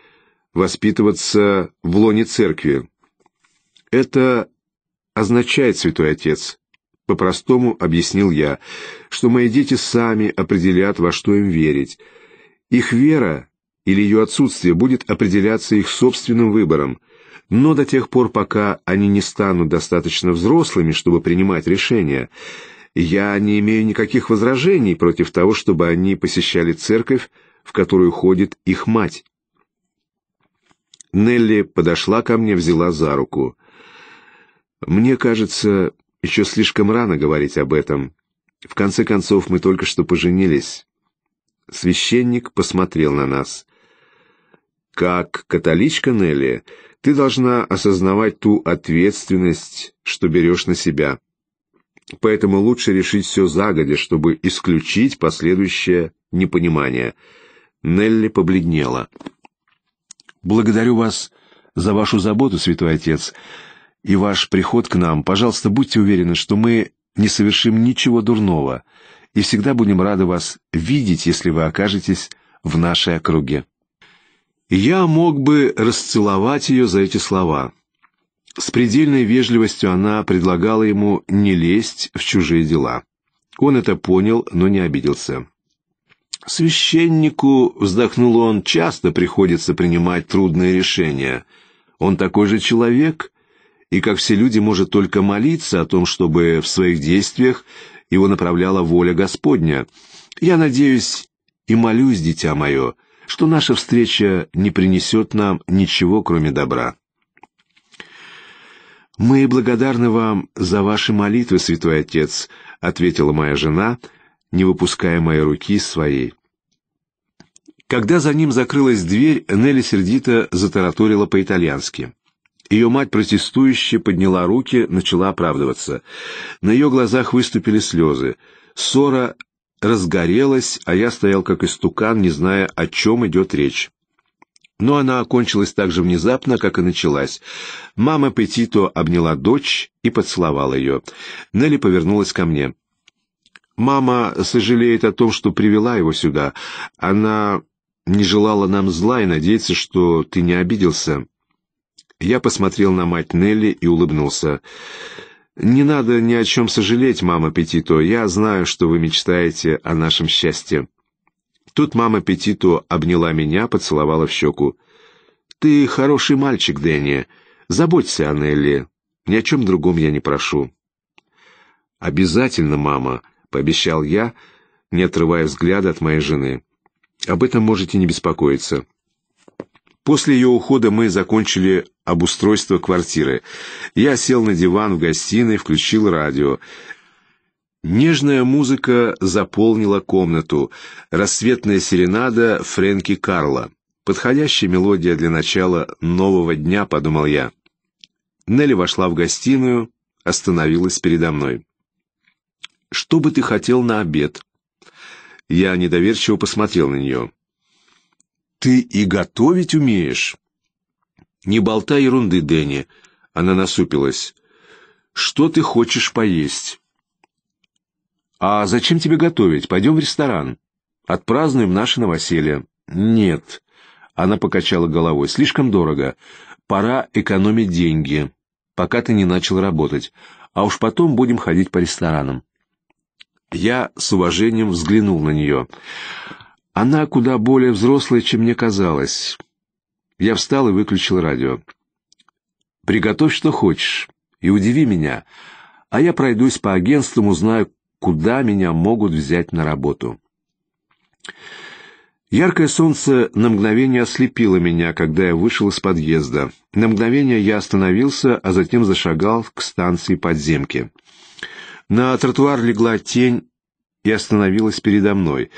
воспитываться в лоне церкви? Это означает, святой отец, по-простому объяснил я, что мои дети сами определят, во что им верить. Их вера или ее отсутствие будет определяться их собственным выбором, но до тех пор, пока они не станут достаточно взрослыми, чтобы принимать решения, я не имею никаких возражений против того, чтобы они посещали церковь, в которую ходит их мать. Нелли подошла ко мне, взяла за руку. Мне кажется, еще слишком рано говорить об этом. В конце концов, мы только что поженились. Священник посмотрел на нас. Как католичка Нелли, ты должна осознавать ту ответственность, что берешь на себя. Поэтому лучше решить все загодя, чтобы исключить последующее непонимание. Нелли побледнела. «Благодарю вас за вашу заботу, святой отец, и ваш приход к нам. Пожалуйста, будьте уверены, что мы не совершим ничего дурного, и всегда будем рады вас видеть, если вы окажетесь в нашей округе». Я мог бы расцеловать ее за эти слова. С предельной вежливостью она предлагала ему не лезть в чужие дела. Он это понял, но не обиделся. Священнику, вздохнул он, часто приходится принимать трудные решения. Он такой же человек, и, как все люди, может только молиться о том, чтобы в своих действиях его направляла воля Господня. Я надеюсь и молюсь, дитя мое, что наша встреча не принесет нам ничего, кроме добра. «Мы благодарны вам за ваши молитвы, святой отец», — ответила моя жена, не выпуская моей руки своей. Когда за ним закрылась дверь, Нелли сердито затараторила по-итальянски. Ее мать протестующе подняла руки, начала оправдываться. На ее глазах выступили слезы. Ссора разгорелась, а я стоял как истукан, не зная, о чем идет речь. Но она окончилась так же внезапно, как и началась. Мама Петито обняла дочь и поцеловала ее. Нелли повернулась ко мне. «Мама сожалеет о том, что привела его сюда. Она не желала нам зла и надеется, что ты не обиделся». Я посмотрел на мать Нелли и улыбнулся. «Не надо ни о чем сожалеть, мама Петито. Я знаю, что вы мечтаете о нашем счастье». Тут мама Петито обняла меня, поцеловала в щеку. «Ты хороший мальчик, Дэнни. Заботься о Нелли. Ни о чем другом я не прошу». «Обязательно, мама», — пообещал я, не отрывая взгляда от моей жены. «Об этом можете не беспокоиться». После ее ухода мы закончили обустройство квартиры. Я сел на диван в гостиной, включил радио. Нежная музыка заполнила комнату. Рассветная серенада Фрэнки Карла. Подходящая мелодия для начала нового дня, подумал я. Нелли вошла в гостиную, остановилась передо мной. «Что бы ты хотел на обед?» Я недоверчиво посмотрел на нее ты и готовить умеешь. Не болтай ерунды, Дэнни. Она насупилась. Что ты хочешь поесть? А зачем тебе готовить? Пойдем в ресторан. Отпразднуем наше новоселье. Нет. Она покачала головой. Слишком дорого. Пора экономить деньги, пока ты не начал работать. А уж потом будем ходить по ресторанам. Я с уважением взглянул на нее. Она куда более взрослая, чем мне казалось. Я встал и выключил радио. Приготовь что хочешь и удиви меня, а я пройдусь по агентствам, узнаю, куда меня могут взять на работу. Яркое солнце на мгновение ослепило меня, когда я вышел из подъезда. На мгновение я остановился, а затем зашагал к станции подземки. На тротуар легла тень и остановилась передо мной.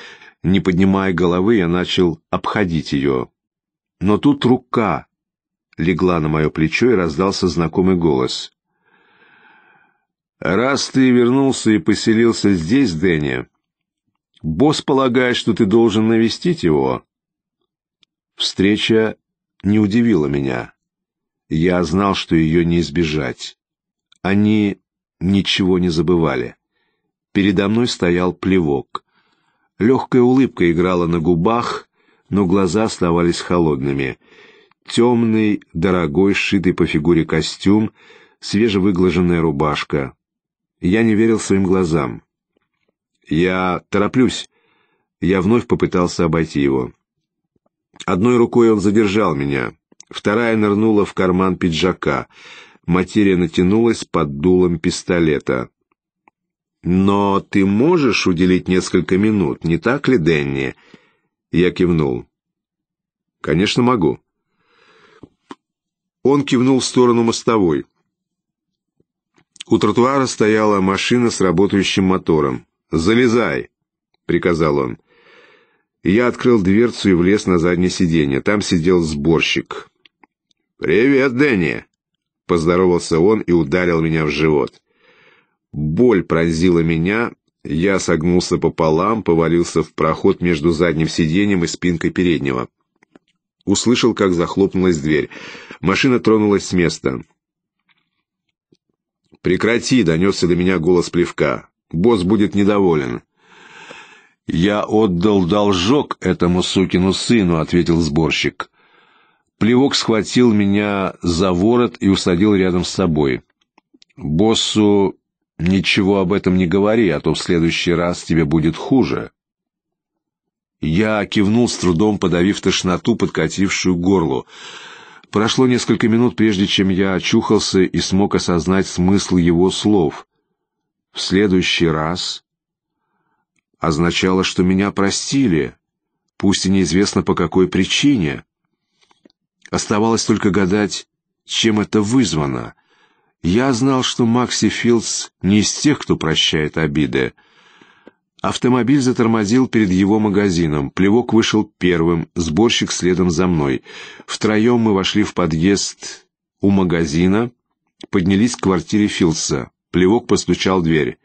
Не поднимая головы, я начал обходить ее. Но тут рука легла на мое плечо и раздался знакомый голос. «Раз ты вернулся и поселился здесь, Дэнни, босс полагает, что ты должен навестить его». Встреча не удивила меня. Я знал, что ее не избежать. Они ничего не забывали. Передо мной стоял плевок. Легкая улыбка играла на губах, но глаза оставались холодными. Темный, дорогой, сшитый по фигуре костюм, свежевыглаженная рубашка. Я не верил своим глазам. «Я тороплюсь». Я вновь попытался обойти его. Одной рукой он задержал меня, вторая нырнула в карман пиджака. Материя натянулась под дулом пистолета. Но ты можешь уделить несколько минут, не так ли, Денни? Я кивнул. Конечно, могу. Он кивнул в сторону мостовой. У тротуара стояла машина с работающим мотором. «Залезай!» — приказал он. Я открыл дверцу и влез на заднее сиденье. Там сидел сборщик. «Привет, Дэнни!» — поздоровался он и ударил меня в живот. Боль пронзила меня, я согнулся пополам, повалился в проход между задним сиденьем и спинкой переднего. Услышал, как захлопнулась дверь. Машина тронулась с места. «Прекрати!» — донесся до меня голос плевка. «Босс будет недоволен». «Я отдал должок этому сукину сыну», — ответил сборщик. Плевок схватил меня за ворот и усадил рядом с собой. Боссу Ничего об этом не говори, а то в следующий раз тебе будет хуже. Я кивнул с трудом, подавив тошноту, подкатившую горло. Прошло несколько минут, прежде чем я очухался и смог осознать смысл его слов. «В следующий раз» означало, что меня простили, пусть и неизвестно по какой причине. Оставалось только гадать, чем это вызвано — я знал, что Макси Филдс не из тех, кто прощает обиды. Автомобиль затормозил перед его магазином. Плевок вышел первым, сборщик следом за мной. Втроем мы вошли в подъезд у магазина, поднялись к квартире Филдса. Плевок постучал в дверь.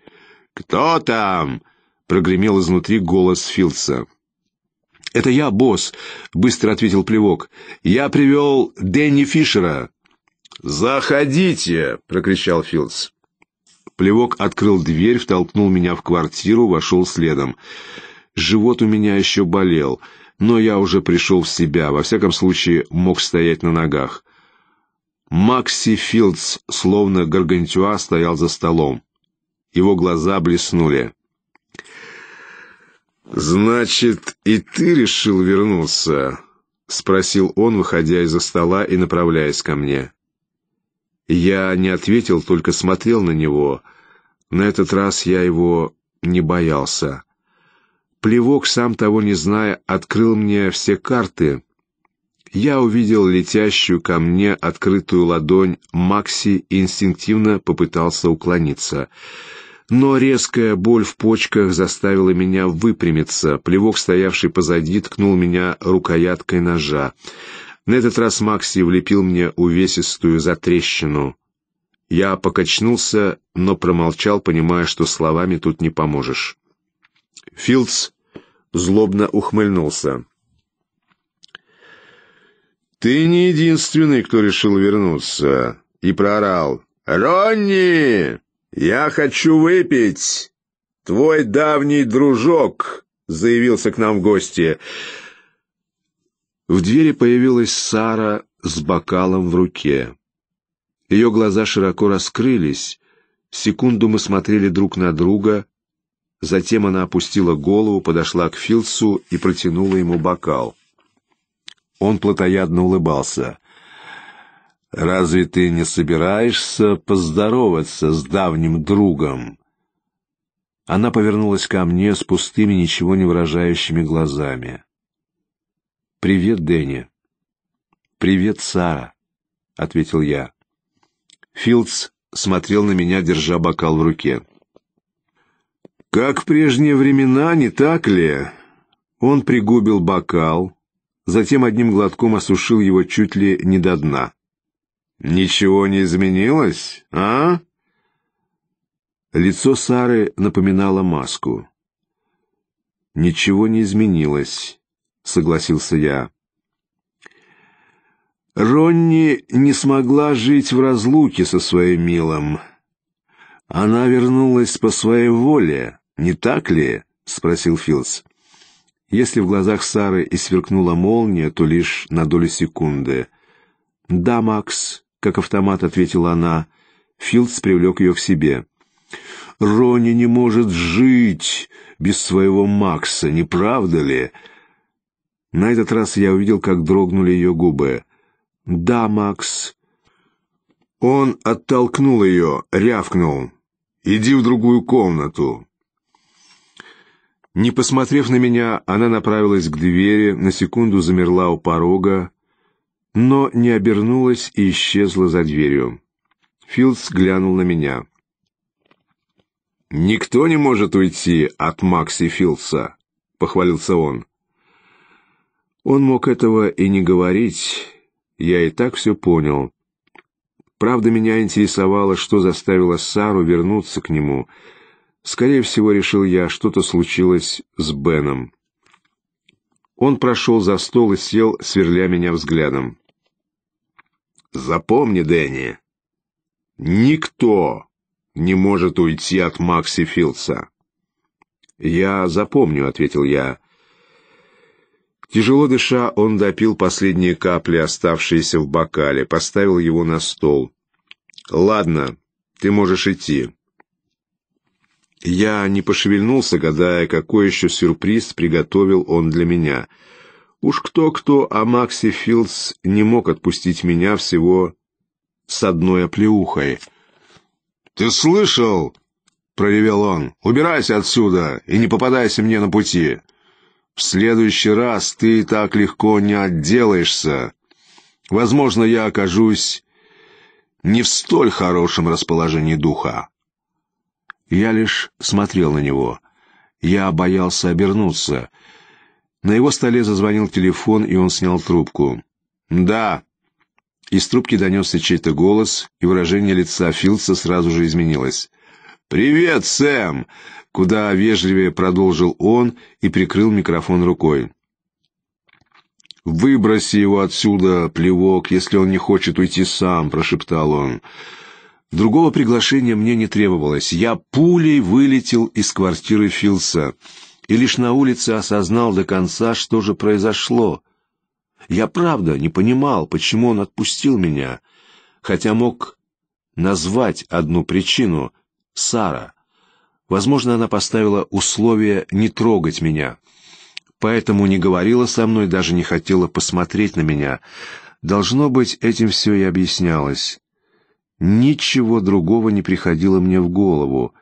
«Кто там?» — прогремел изнутри голос Филдса. «Это я, босс», — быстро ответил Плевок. «Я привел Дэнни Фишера». «Заходите!» — прокричал Филдс. Плевок открыл дверь, втолкнул меня в квартиру, вошел следом. Живот у меня еще болел, но я уже пришел в себя, во всяком случае мог стоять на ногах. Макси Филдс, словно гаргантюа, стоял за столом. Его глаза блеснули. «Значит, и ты решил вернуться?» — спросил он, выходя из-за стола и направляясь ко мне. Я не ответил, только смотрел на него. На этот раз я его не боялся. Плевок, сам того не зная, открыл мне все карты. Я увидел летящую ко мне открытую ладонь Макси и инстинктивно попытался уклониться. Но резкая боль в почках заставила меня выпрямиться. Плевок, стоявший позади, ткнул меня рукояткой ножа. На этот раз Макси влепил мне увесистую затрещину. Я покачнулся, но промолчал, понимая, что словами тут не поможешь. Филдс злобно ухмыльнулся. «Ты не единственный, кто решил вернуться», — и проорал. «Ронни, я хочу выпить! Твой давний дружок!» — заявился к нам в гости. В двери появилась Сара с бокалом в руке. Ее глаза широко раскрылись. Секунду мы смотрели друг на друга. Затем она опустила голову, подошла к Филсу и протянула ему бокал. Он плотоядно улыбался. «Разве ты не собираешься поздороваться с давним другом?» Она повернулась ко мне с пустыми, ничего не выражающими глазами. «Привет, Дэнни». «Привет, Сара», — ответил я. Филдс смотрел на меня, держа бокал в руке. «Как в прежние времена, не так ли?» Он пригубил бокал, затем одним глотком осушил его чуть ли не до дна. «Ничего не изменилось, а?» Лицо Сары напоминало маску. «Ничего не изменилось». — согласился я. Ронни не смогла жить в разлуке со своим милым. Она вернулась по своей воле, не так ли? спросил Филс. Если в глазах Сары и сверкнула молния, то лишь на долю секунды. Да, Макс, как автомат ответила она. Филдс привлек ее к себе. Ронни не может жить без своего Макса, не правда ли? На этот раз я увидел, как дрогнули ее губы. «Да, Макс». Он оттолкнул ее, рявкнул. «Иди в другую комнату». Не посмотрев на меня, она направилась к двери, на секунду замерла у порога, но не обернулась и исчезла за дверью. Филдс глянул на меня. «Никто не может уйти от Макси Филдса», — похвалился он. Он мог этого и не говорить, я и так все понял. Правда, меня интересовало, что заставило Сару вернуться к нему. Скорее всего, решил я, что-то случилось с Беном. Он прошел за стол и сел, сверля меня взглядом. «Запомни, Дэнни, никто не может уйти от Макси Филдса». «Я запомню», — ответил я, Тяжело дыша, он допил последние капли, оставшиеся в бокале, поставил его на стол. «Ладно, ты можешь идти». Я не пошевельнулся, гадая, какой еще сюрприз приготовил он для меня. Уж кто-кто, а Макси Филдс не мог отпустить меня всего с одной оплеухой. «Ты слышал?» — проревел он. «Убирайся отсюда и не попадайся мне на пути!» В следующий раз ты так легко не отделаешься. Возможно, я окажусь не в столь хорошем расположении духа. Я лишь смотрел на него. Я боялся обернуться. На его столе зазвонил телефон, и он снял трубку. «Да». Из трубки донесся чей-то голос, и выражение лица Филдса сразу же изменилось. «Привет, Сэм! куда вежливее продолжил он и прикрыл микрофон рукой. Выброси его отсюда, плевок, если он не хочет уйти сам, прошептал он. Другого приглашения мне не требовалось. Я пулей вылетел из квартиры Филса и лишь на улице осознал до конца, что же произошло. Я правда не понимал, почему он отпустил меня, хотя мог назвать одну причину — Сара. Возможно, она поставила условие не трогать меня, поэтому не говорила со мной, даже не хотела посмотреть на меня. Должно быть, этим все и объяснялось. Ничего другого не приходило мне в голову.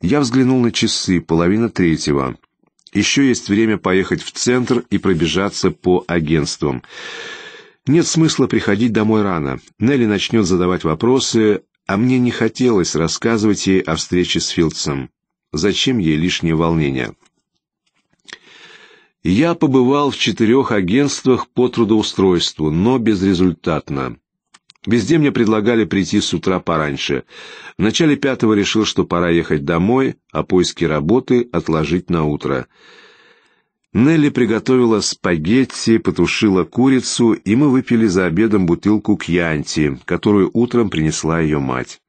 Я взглянул на часы, половина третьего. Еще есть время поехать в центр и пробежаться по агентствам. Нет смысла приходить домой рано. Нелли начнет задавать вопросы, а мне не хотелось рассказывать ей о встрече с Филдсом. Зачем ей лишнее волнение? Я побывал в четырех агентствах по трудоустройству, но безрезультатно. Везде мне предлагали прийти с утра пораньше. В начале пятого решил, что пора ехать домой, а поиски работы отложить на утро. Нелли приготовила спагетти, потушила курицу, и мы выпили за обедом бутылку кьянти, которую утром принесла ее мать.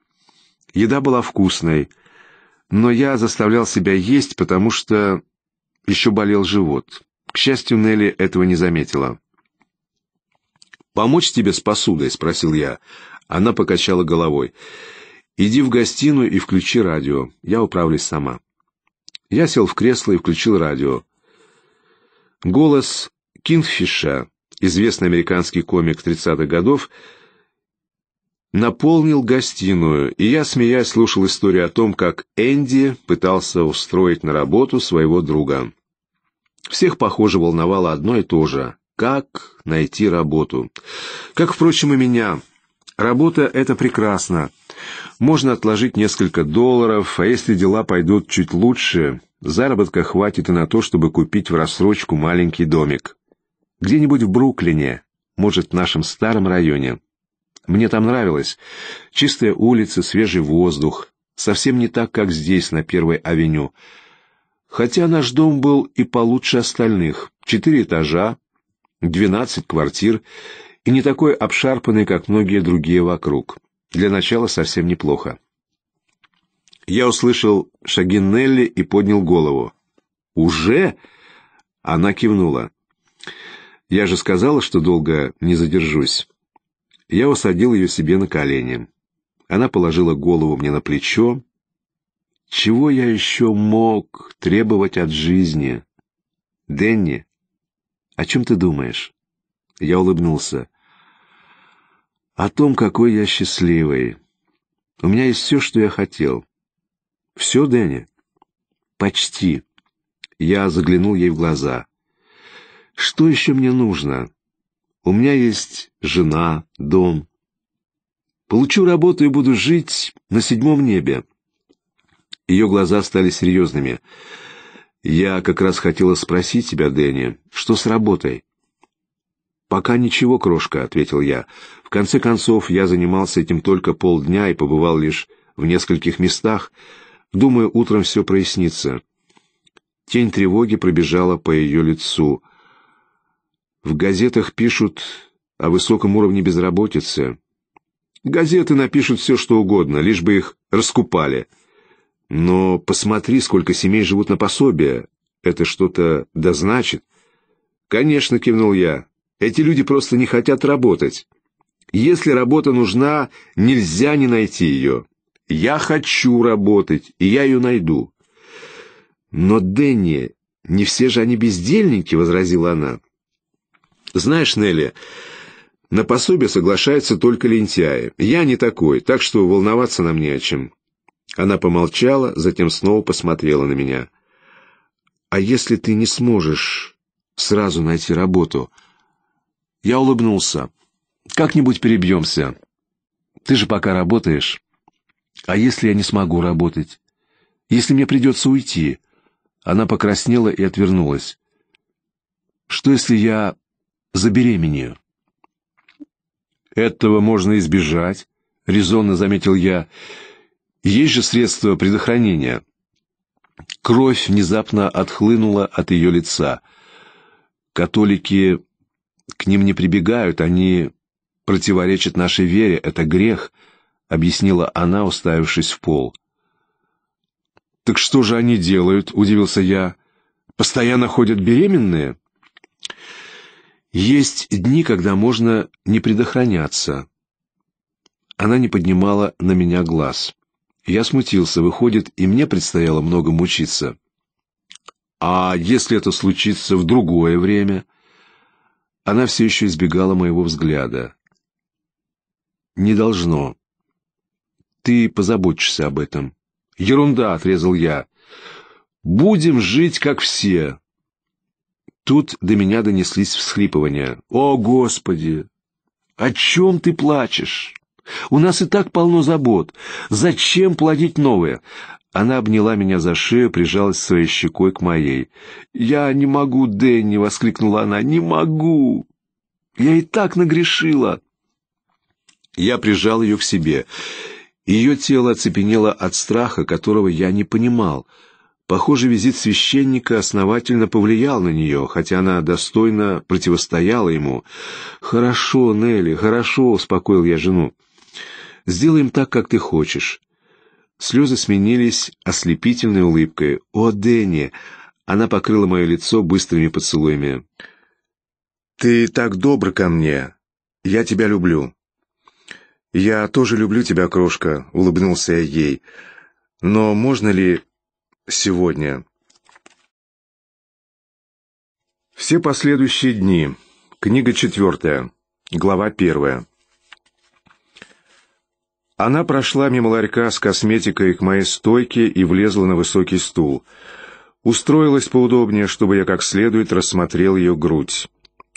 Еда была вкусной, но я заставлял себя есть, потому что еще болел живот. К счастью, Нелли этого не заметила. «Помочь тебе с посудой?» — спросил я. Она покачала головой. «Иди в гостиную и включи радио. Я управлюсь сама». Я сел в кресло и включил радио. Голос Кингфиша, известный американский комик 30-х годов, наполнил гостиную, и я, смеясь, слушал историю о том, как Энди пытался устроить на работу своего друга. Всех, похоже, волновало одно и то же — как найти работу. Как, впрочем, и меня. Работа — это прекрасно. Можно отложить несколько долларов, а если дела пойдут чуть лучше, Заработка хватит и на то, чтобы купить в рассрочку маленький домик. Где-нибудь в Бруклине, может, в нашем старом районе. Мне там нравилось. Чистая улица, свежий воздух. Совсем не так, как здесь, на Первой авеню. Хотя наш дом был и получше остальных. Четыре этажа, двенадцать квартир и не такой обшарпанный, как многие другие вокруг. Для начала совсем неплохо. Я услышал шаги Нелли и поднял голову. «Уже?» Она кивнула. «Я же сказала, что долго не задержусь». Я усадил ее себе на колени. Она положила голову мне на плечо. Чего я еще мог требовать от жизни? Денни? о чем ты думаешь? Я улыбнулся. О том, какой я счастливый. У меня есть все, что я хотел. Все, Дэнни? Почти. Я заглянул ей в глаза. Что еще мне нужно? У меня есть жена, дом. Получу работу и буду жить на седьмом небе. Ее глаза стали серьезными. Я как раз хотела спросить тебя, Дэнни, что с работой? Пока ничего, крошка, ответил я. В конце концов, я занимался этим только полдня и побывал лишь в нескольких местах. Думаю, утром все прояснится. Тень тревоги пробежала по ее лицу. В газетах пишут о высоком уровне безработицы. Газеты напишут все, что угодно, лишь бы их раскупали. Но посмотри, сколько семей живут на пособие. Это что-то дозначит. Конечно, кивнул я. Эти люди просто не хотят работать. Если работа нужна, нельзя не найти ее. Я хочу работать, и я ее найду. Но, Дэнни, не все же они бездельники, — возразила она. Знаешь, Нелли, на пособие соглашаются только лентяи. Я не такой, так что волноваться нам не о чем. Она помолчала, затем снова посмотрела на меня. «А если ты не сможешь сразу найти работу?» Я улыбнулся. «Как-нибудь перебьемся. Ты же пока работаешь». А если я не смогу работать? Если мне придется уйти? Она покраснела и отвернулась. Что если я забеременею? Этого можно избежать, резонно заметил я. Есть же средства предохранения. Кровь внезапно отхлынула от ее лица. Католики к ним не прибегают, они противоречат нашей вере, это грех. — объяснила она, уставившись в пол. «Так что же они делают?» — удивился я. «Постоянно ходят беременные?» «Есть дни, когда можно не предохраняться». Она не поднимала на меня глаз. Я смутился, выходит, и мне предстояло много мучиться. «А если это случится в другое время?» Она все еще избегала моего взгляда. «Не должно», ты позаботишься об этом. Ерунда, отрезал я. Будем жить, как все. Тут до меня донеслись всхлипывания. О, Господи! О чем ты плачешь? У нас и так полно забот. Зачем плодить новое? Она обняла меня за шею, прижалась своей щекой к моей. «Я не могу, Дэнни!» — воскликнула она. «Не могу! Я и так нагрешила!» Я прижал ее к себе. Ее тело оцепенело от страха, которого я не понимал. Похоже, визит священника основательно повлиял на нее, хотя она достойно противостояла ему. «Хорошо, Нелли, хорошо», — успокоил я жену. «Сделаем так, как ты хочешь». Слезы сменились ослепительной улыбкой. «О, Дэнни!» Она покрыла мое лицо быстрыми поцелуями. «Ты так добр ко мне! Я тебя люблю!» «Я тоже люблю тебя, крошка», — улыбнулся я ей. «Но можно ли сегодня?» Все последующие дни. Книга четвертая. Глава первая. Она прошла мимо ларька с косметикой к моей стойке и влезла на высокий стул. Устроилась поудобнее, чтобы я как следует рассмотрел ее грудь.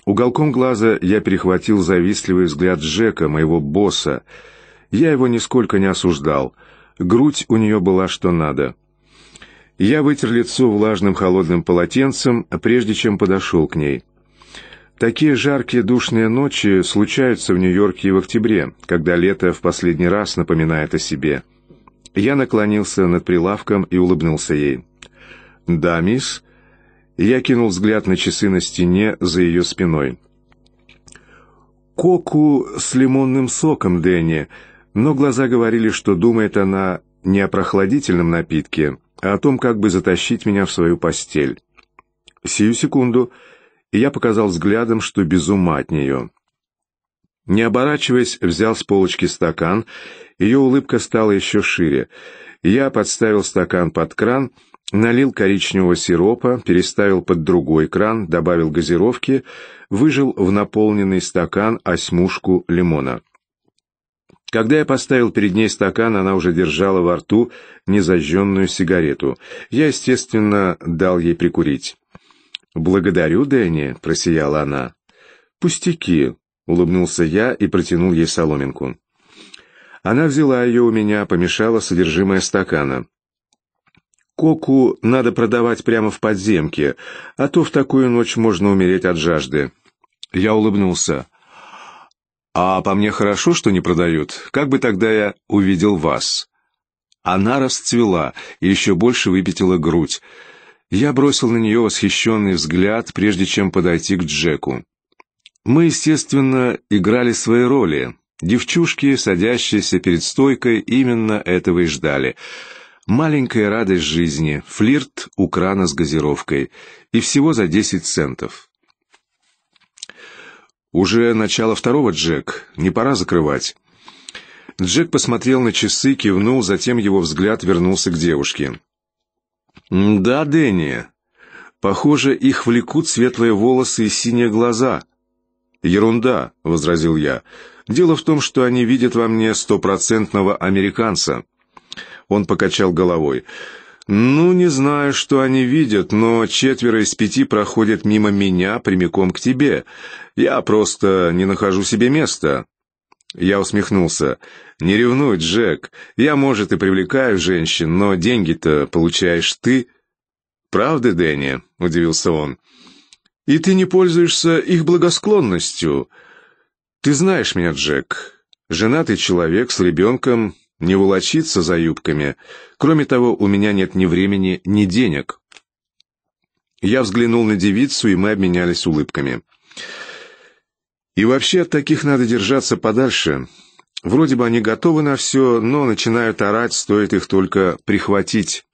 Уголком глаза я перехватил завистливый взгляд Джека, моего босса. Я его нисколько не осуждал. Грудь у нее была что надо. Я вытер лицо влажным холодным полотенцем, прежде чем подошел к ней. Такие жаркие душные ночи случаются в Нью-Йорке и в октябре, когда лето в последний раз напоминает о себе. Я наклонился над прилавком и улыбнулся ей. «Да, мисс?» Я кинул взгляд на часы на стене за ее спиной. «Коку с лимонным соком, Дэнни», но глаза говорили, что думает она не о прохладительном напитке, а о том, как бы затащить меня в свою постель. Сию секунду я показал взглядом, что без ума от нее. Не оборачиваясь, взял с полочки стакан, ее улыбка стала еще шире. Я подставил стакан под кран — налил коричневого сиропа, переставил под другой кран, добавил газировки, выжил в наполненный стакан осьмушку лимона. Когда я поставил перед ней стакан, она уже держала во рту незажженную сигарету. Я, естественно, дал ей прикурить. «Благодарю, Дэнни», — просияла она. «Пустяки», — улыбнулся я и протянул ей соломинку. Она взяла ее у меня, помешала содержимое стакана. Коку надо продавать прямо в подземке, а то в такую ночь можно умереть от жажды. Я улыбнулся. А по мне хорошо, что не продают. Как бы тогда я увидел вас? Она расцвела и еще больше выпятила грудь. Я бросил на нее восхищенный взгляд, прежде чем подойти к Джеку. Мы, естественно, играли свои роли. Девчушки, садящиеся перед стойкой, именно этого и ждали — Маленькая радость жизни, флирт у крана с газировкой. И всего за 10 центов. Уже начало второго, Джек. Не пора закрывать. Джек посмотрел на часы, кивнул, затем его взгляд вернулся к девушке. «Да, Дэнни. Похоже, их влекут светлые волосы и синие глаза». «Ерунда», — возразил я. «Дело в том, что они видят во мне стопроцентного американца». Он покачал головой. «Ну, не знаю, что они видят, но четверо из пяти проходят мимо меня прямиком к тебе. Я просто не нахожу себе места». Я усмехнулся. «Не ревнуй, Джек. Я, может, и привлекаю женщин, но деньги-то получаешь ты». «Правда, Дэнни?» — удивился он. «И ты не пользуешься их благосклонностью. Ты знаешь меня, Джек. Женатый человек с ребенком, не волочиться за юбками. Кроме того, у меня нет ни времени, ни денег. Я взглянул на девицу, и мы обменялись улыбками. И вообще от таких надо держаться подальше. Вроде бы они готовы на все, но начинают орать, стоит их только прихватить.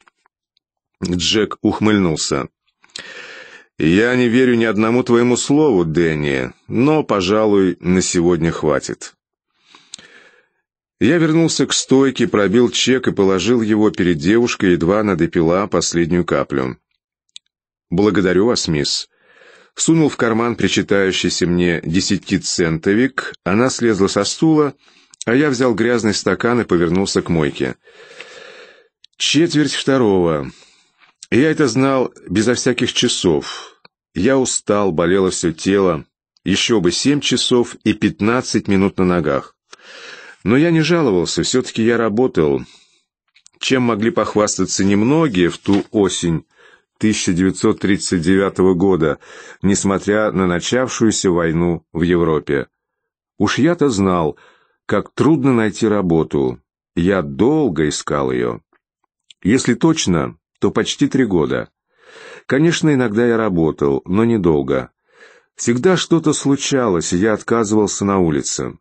Джек ухмыльнулся. «Я не верю ни одному твоему слову, Дэнни, но, пожалуй, на сегодня хватит». Я вернулся к стойке, пробил чек и положил его перед девушкой, едва она допила последнюю каплю. «Благодарю вас, мисс». Сунул в карман причитающийся мне десятицентовик, она слезла со стула, а я взял грязный стакан и повернулся к мойке. Четверть второго. Я это знал безо всяких часов. Я устал, болело все тело. Еще бы семь часов и пятнадцать минут на ногах. Но я не жаловался, все-таки я работал. Чем могли похвастаться немногие в ту осень 1939 года, несмотря на начавшуюся войну в Европе. Уж я-то знал, как трудно найти работу. Я долго искал ее. Если точно, то почти три года. Конечно, иногда я работал, но недолго. Всегда что-то случалось, и я отказывался на улице.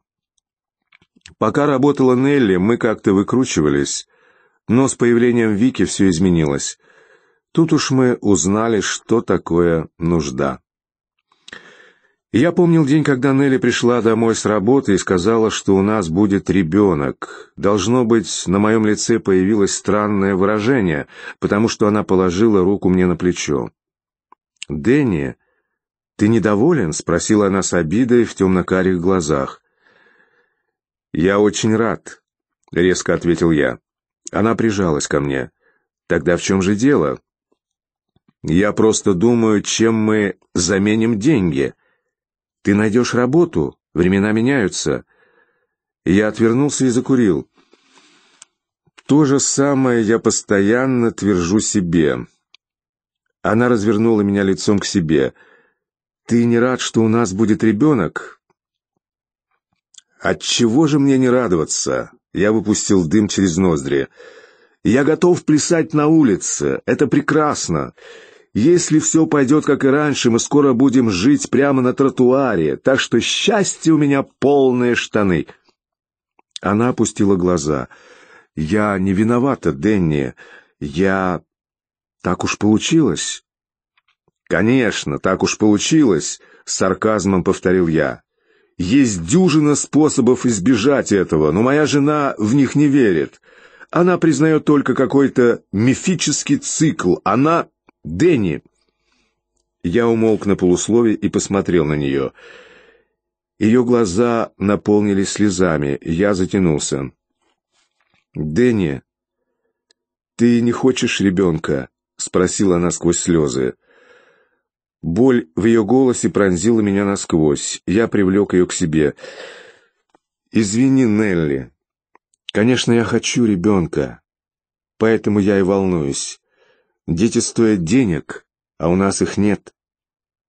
Пока работала Нелли, мы как-то выкручивались, но с появлением Вики все изменилось. Тут уж мы узнали, что такое нужда. Я помнил день, когда Нелли пришла домой с работы и сказала, что у нас будет ребенок. Должно быть, на моем лице появилось странное выражение, потому что она положила руку мне на плечо. «Дэнни, ты недоволен?» — спросила она с обидой в темно-карих глазах. «Я очень рад», — резко ответил я. Она прижалась ко мне. «Тогда в чем же дело?» «Я просто думаю, чем мы заменим деньги. Ты найдешь работу, времена меняются». Я отвернулся и закурил. То же самое я постоянно твержу себе. Она развернула меня лицом к себе. «Ты не рад, что у нас будет ребенок?» От чего же мне не радоваться? Я выпустил дым через ноздри. Я готов плясать на улице. Это прекрасно. Если все пойдет как и раньше, мы скоро будем жить прямо на тротуаре. Так что счастье у меня полные штаны. Она опустила глаза. Я не виновата, Денни. Я так уж получилось. Конечно, так уж получилось, с сарказмом повторил я. Есть дюжина способов избежать этого, но моя жена в них не верит. Она признает только какой-то мифический цикл. Она... Дэнни!» Я умолк на полуслове и посмотрел на нее. Ее глаза наполнились слезами. Я затянулся. «Дэнни, ты не хочешь ребенка?» — спросила она сквозь слезы. Боль в ее голосе пронзила меня насквозь. Я привлек ее к себе. «Извини, Нелли. Конечно, я хочу ребенка. Поэтому я и волнуюсь. Дети стоят денег, а у нас их нет».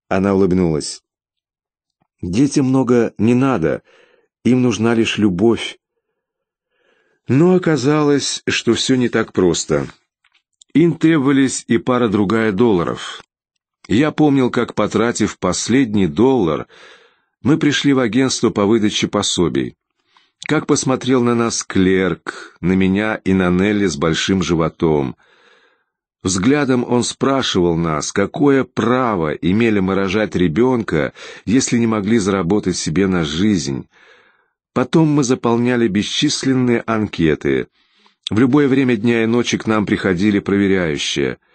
Она улыбнулась. «Детям много не надо. Им нужна лишь любовь. Но оказалось, что все не так просто. Им требовались и пара другая долларов я помнил, как, потратив последний доллар, мы пришли в агентство по выдаче пособий. Как посмотрел на нас клерк, на меня и на Нелли с большим животом. Взглядом он спрашивал нас, какое право имели мы рожать ребенка, если не могли заработать себе на жизнь. Потом мы заполняли бесчисленные анкеты. В любое время дня и ночи к нам приходили проверяющие —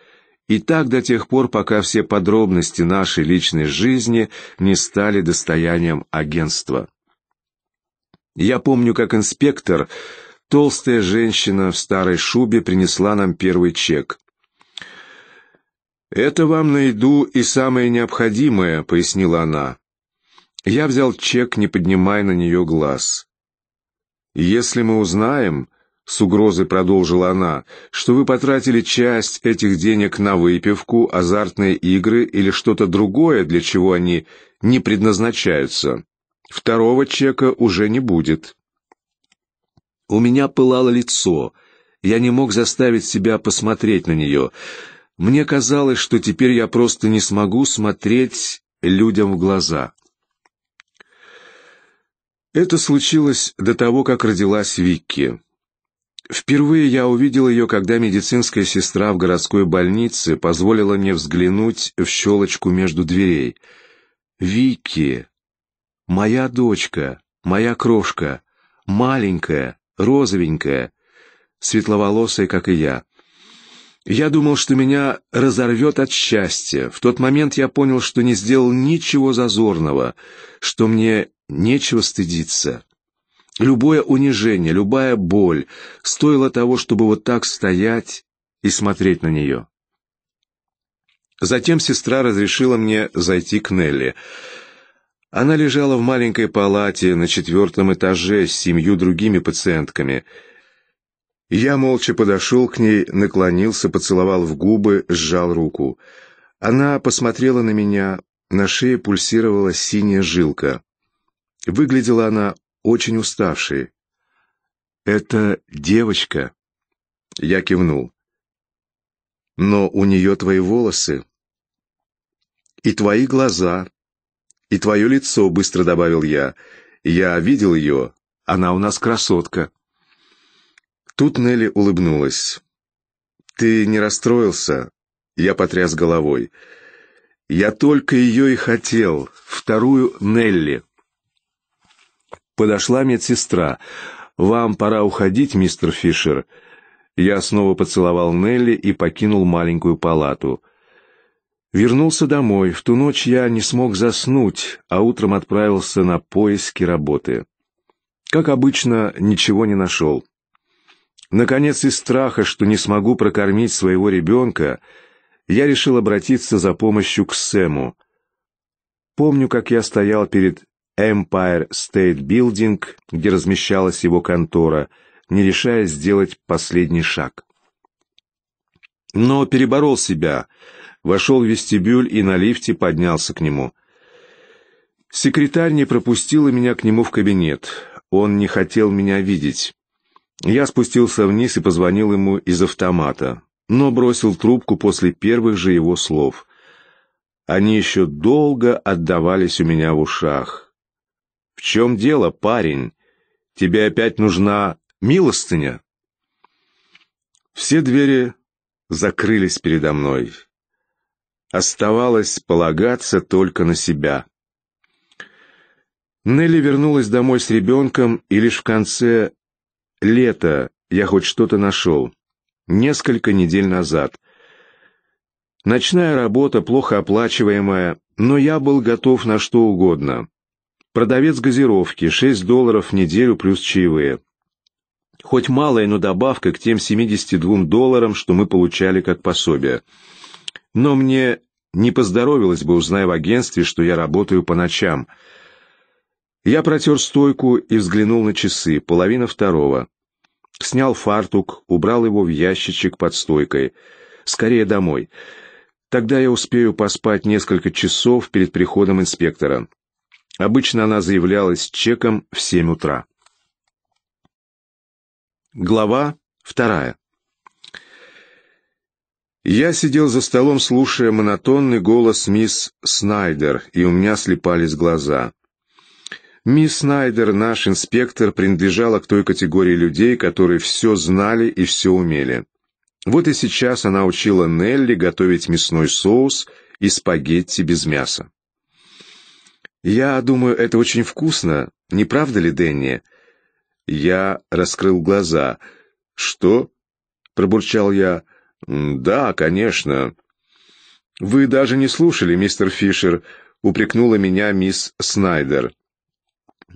и так до тех пор, пока все подробности нашей личной жизни не стали достоянием агентства. Я помню, как инспектор, толстая женщина в старой шубе, принесла нам первый чек. «Это вам на еду и самое необходимое», — пояснила она. Я взял чек, не поднимая на нее глаз. «Если мы узнаем, с угрозой продолжила она, что вы потратили часть этих денег на выпивку, азартные игры или что-то другое, для чего они не предназначаются. Второго чека уже не будет. У меня пылало лицо. Я не мог заставить себя посмотреть на нее. Мне казалось, что теперь я просто не смогу смотреть людям в глаза. Это случилось до того, как родилась Викки. Впервые я увидел ее, когда медицинская сестра в городской больнице позволила мне взглянуть в щелочку между дверей. «Вики! Моя дочка! Моя крошка! Маленькая, розовенькая, светловолосая, как и я. Я думал, что меня разорвет от счастья. В тот момент я понял, что не сделал ничего зазорного, что мне нечего стыдиться». Любое унижение, любая боль стоило того, чтобы вот так стоять и смотреть на нее. Затем сестра разрешила мне зайти к Нелли. Она лежала в маленькой палате на четвертом этаже с семью другими пациентками. Я молча подошел к ней, наклонился, поцеловал в губы, сжал руку. Она посмотрела на меня, на шее пульсировала синяя жилка. Выглядела она очень уставшие. «Это девочка», — я кивнул. «Но у нее твои волосы и твои глаза, и твое лицо», — быстро добавил я. «Я видел ее, она у нас красотка». Тут Нелли улыбнулась. «Ты не расстроился?» Я потряс головой. «Я только ее и хотел, вторую Нелли». Подошла медсестра. «Вам пора уходить, мистер Фишер». Я снова поцеловал Нелли и покинул маленькую палату. Вернулся домой. В ту ночь я не смог заснуть, а утром отправился на поиски работы. Как обычно, ничего не нашел. Наконец, из страха, что не смогу прокормить своего ребенка, я решил обратиться за помощью к Сэму. Помню, как я стоял перед Empire State Building, где размещалась его контора, не решая сделать последний шаг. Но переборол себя, вошел в вестибюль и на лифте поднялся к нему. Секретарь не пропустила меня к нему в кабинет. Он не хотел меня видеть. Я спустился вниз и позвонил ему из автомата, но бросил трубку после первых же его слов. Они еще долго отдавались у меня в ушах. В чем дело, парень? Тебе опять нужна милостыня? Все двери закрылись передо мной. Оставалось полагаться только на себя. Нелли вернулась домой с ребенком, и лишь в конце лета я хоть что-то нашел. Несколько недель назад. Ночная работа, плохо оплачиваемая, но я был готов на что угодно. Продавец газировки, 6 долларов в неделю плюс чаевые. Хоть малая, но добавка к тем 72 долларам, что мы получали как пособие. Но мне не поздоровилось бы, узнав в агентстве, что я работаю по ночам. Я протер стойку и взглянул на часы, половина второго. Снял фартук, убрал его в ящичек под стойкой. Скорее домой. Тогда я успею поспать несколько часов перед приходом инспектора. Обычно она заявлялась чеком в 7 утра. Глава вторая. Я сидел за столом, слушая монотонный голос мисс Снайдер, и у меня слепались глаза. Мисс Снайдер, наш инспектор, принадлежала к той категории людей, которые все знали и все умели. Вот и сейчас она учила Нелли готовить мясной соус и спагетти без мяса. «Я думаю, это очень вкусно, не правда ли, Дэнни?» Я раскрыл глаза. «Что?» — пробурчал я. «Да, конечно». «Вы даже не слушали, мистер Фишер», — упрекнула меня мисс Снайдер.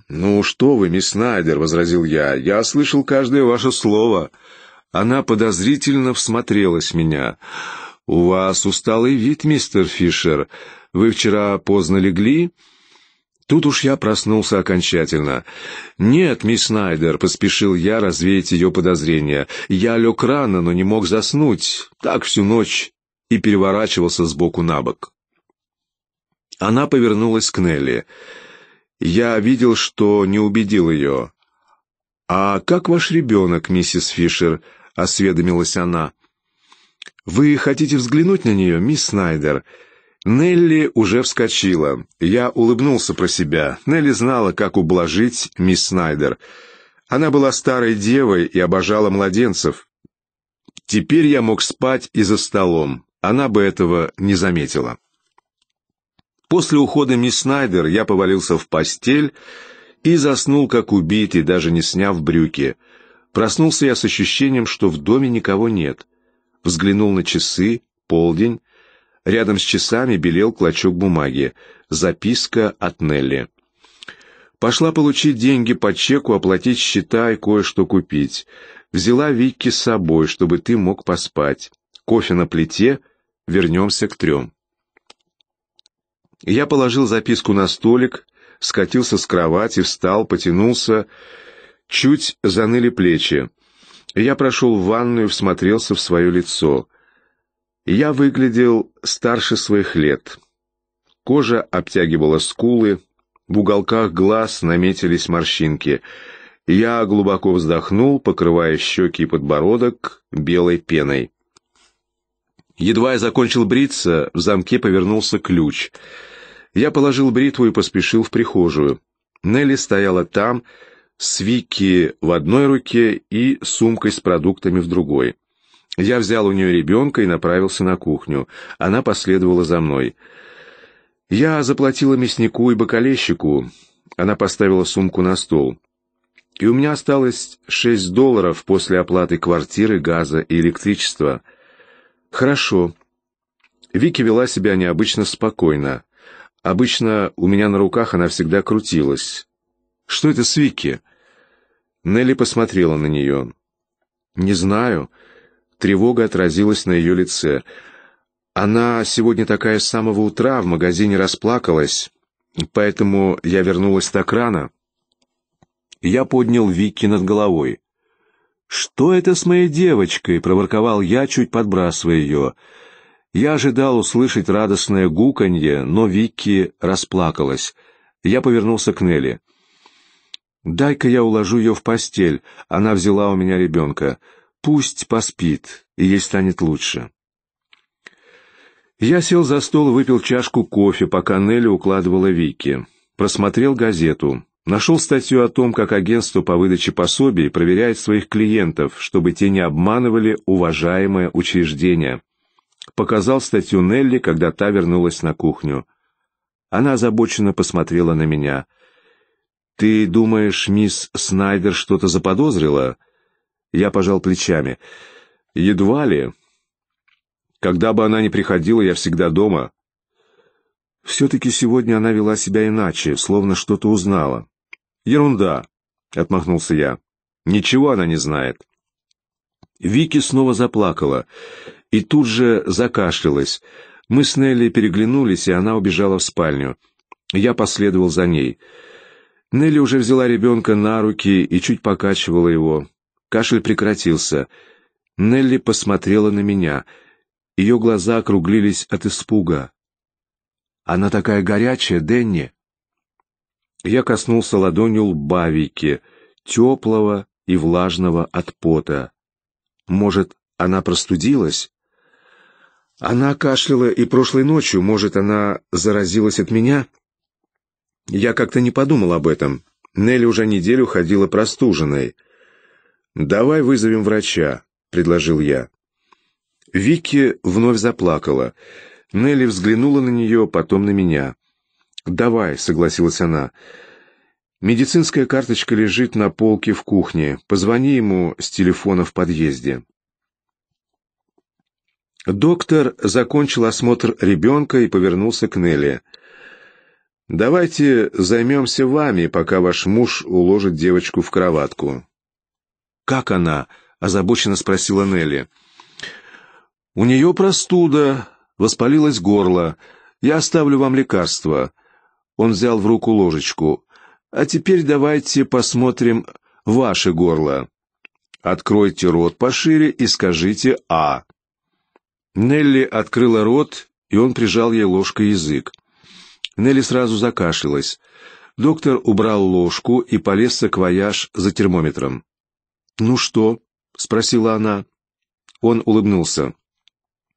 «Ну что вы, мисс Снайдер», — возразил я, — «я слышал каждое ваше слово». Она подозрительно всмотрелась в меня. «У вас усталый вид, мистер Фишер. Вы вчера поздно легли?» Тут уж я проснулся окончательно. «Нет, мисс Снайдер», — поспешил я развеять ее подозрения. «Я лег рано, но не мог заснуть. Так всю ночь». И переворачивался с боку на бок. Она повернулась к Нелли. Я видел, что не убедил ее. «А как ваш ребенок, миссис Фишер?» — осведомилась она. «Вы хотите взглянуть на нее, мисс Снайдер?» Нелли уже вскочила. Я улыбнулся про себя. Нелли знала, как ублажить мисс Снайдер. Она была старой девой и обожала младенцев. Теперь я мог спать и за столом. Она бы этого не заметила. После ухода мисс Снайдер я повалился в постель и заснул, как убитый, даже не сняв брюки. Проснулся я с ощущением, что в доме никого нет. Взглянул на часы, полдень, Рядом с часами белел клочок бумаги. Записка от Нелли. Пошла получить деньги по чеку, оплатить счета и кое-что купить. Взяла Вики с собой, чтобы ты мог поспать. Кофе на плите. Вернемся к трем. Я положил записку на столик, скатился с кровати, встал, потянулся. Чуть заныли плечи. Я прошел в ванную, всмотрелся в свое лицо — я выглядел старше своих лет. Кожа обтягивала скулы, в уголках глаз наметились морщинки. Я глубоко вздохнул, покрывая щеки и подбородок белой пеной. Едва я закончил бриться, в замке повернулся ключ. Я положил бритву и поспешил в прихожую. Нелли стояла там, с Вики в одной руке и сумкой с продуктами в другой. Я взял у нее ребенка и направился на кухню. Она последовала за мной. Я заплатила мяснику и бокалейщику. Она поставила сумку на стол. И у меня осталось шесть долларов после оплаты квартиры, газа и электричества. Хорошо. Вики вела себя необычно спокойно. Обычно у меня на руках она всегда крутилась. Что это с Вики? Нелли посмотрела на нее. Не знаю. Тревога отразилась на ее лице. «Она сегодня такая с самого утра в магазине расплакалась, поэтому я вернулась так рано». Я поднял Вики над головой. «Что это с моей девочкой?» — проворковал я, чуть подбрасывая ее. Я ожидал услышать радостное гуканье, но Вики расплакалась. Я повернулся к Нелли. «Дай-ка я уложу ее в постель. Она взяла у меня ребенка. Пусть поспит, и ей станет лучше. Я сел за стол и выпил чашку кофе, пока Нелли укладывала Вики. Просмотрел газету. Нашел статью о том, как агентство по выдаче пособий проверяет своих клиентов, чтобы те не обманывали уважаемое учреждение. Показал статью Нелли, когда та вернулась на кухню. Она озабоченно посмотрела на меня. «Ты думаешь, мисс Снайдер что-то заподозрила?» Я пожал плечами. Едва ли. Когда бы она ни приходила, я всегда дома. Все-таки сегодня она вела себя иначе, словно что-то узнала. Ерунда, отмахнулся я. Ничего она не знает. Вики снова заплакала и тут же закашлялась. Мы с Нелли переглянулись, и она убежала в спальню. Я последовал за ней. Нелли уже взяла ребенка на руки и чуть покачивала его. Кашель прекратился. Нелли посмотрела на меня. Ее глаза округлились от испуга. «Она такая горячая, Дэнни!» Я коснулся ладонью лба Вики, теплого и влажного от пота. «Может, она простудилась?» «Она кашляла и прошлой ночью. Может, она заразилась от меня?» Я как-то не подумал об этом. Нелли уже неделю ходила простуженной. «Давай вызовем врача», — предложил я. Вики вновь заплакала. Нелли взглянула на нее, потом на меня. «Давай», — согласилась она. «Медицинская карточка лежит на полке в кухне. Позвони ему с телефона в подъезде». Доктор закончил осмотр ребенка и повернулся к Нелли. «Давайте займемся вами, пока ваш муж уложит девочку в кроватку». «Как она?» — озабоченно спросила Нелли. «У нее простуда, воспалилось горло. Я оставлю вам лекарство». Он взял в руку ложечку. «А теперь давайте посмотрим ваше горло. Откройте рот пошире и скажите «А». Нелли открыла рот, и он прижал ей ложкой язык. Нелли сразу закашлялась. Доктор убрал ложку и полез в саквояж за термометром. «Ну что?» — спросила она. Он улыбнулся.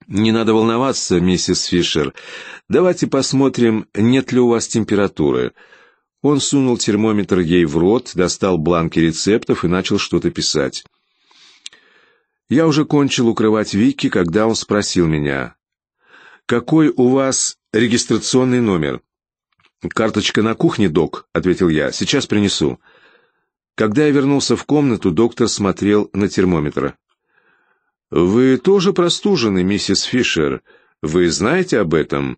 «Не надо волноваться, миссис Фишер. Давайте посмотрим, нет ли у вас температуры». Он сунул термометр ей в рот, достал бланки рецептов и начал что-то писать. Я уже кончил укрывать Вики, когда он спросил меня. «Какой у вас регистрационный номер?» «Карточка на кухне, док», — ответил я. «Сейчас принесу». Когда я вернулся в комнату, доктор смотрел на термометр. «Вы тоже простужены, миссис Фишер. Вы знаете об этом?»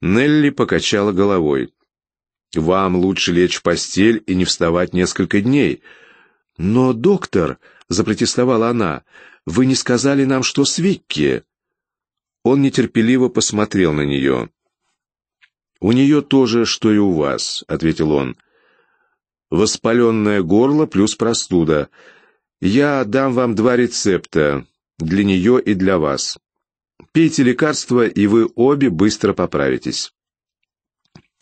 Нелли покачала головой. «Вам лучше лечь в постель и не вставать несколько дней». «Но, доктор», — запротестовала она, — «вы не сказали нам, что с Викки». Он нетерпеливо посмотрел на нее. «У нее тоже, что и у вас», — ответил он воспаленное горло плюс простуда. Я дам вам два рецепта, для нее и для вас. Пейте лекарства, и вы обе быстро поправитесь».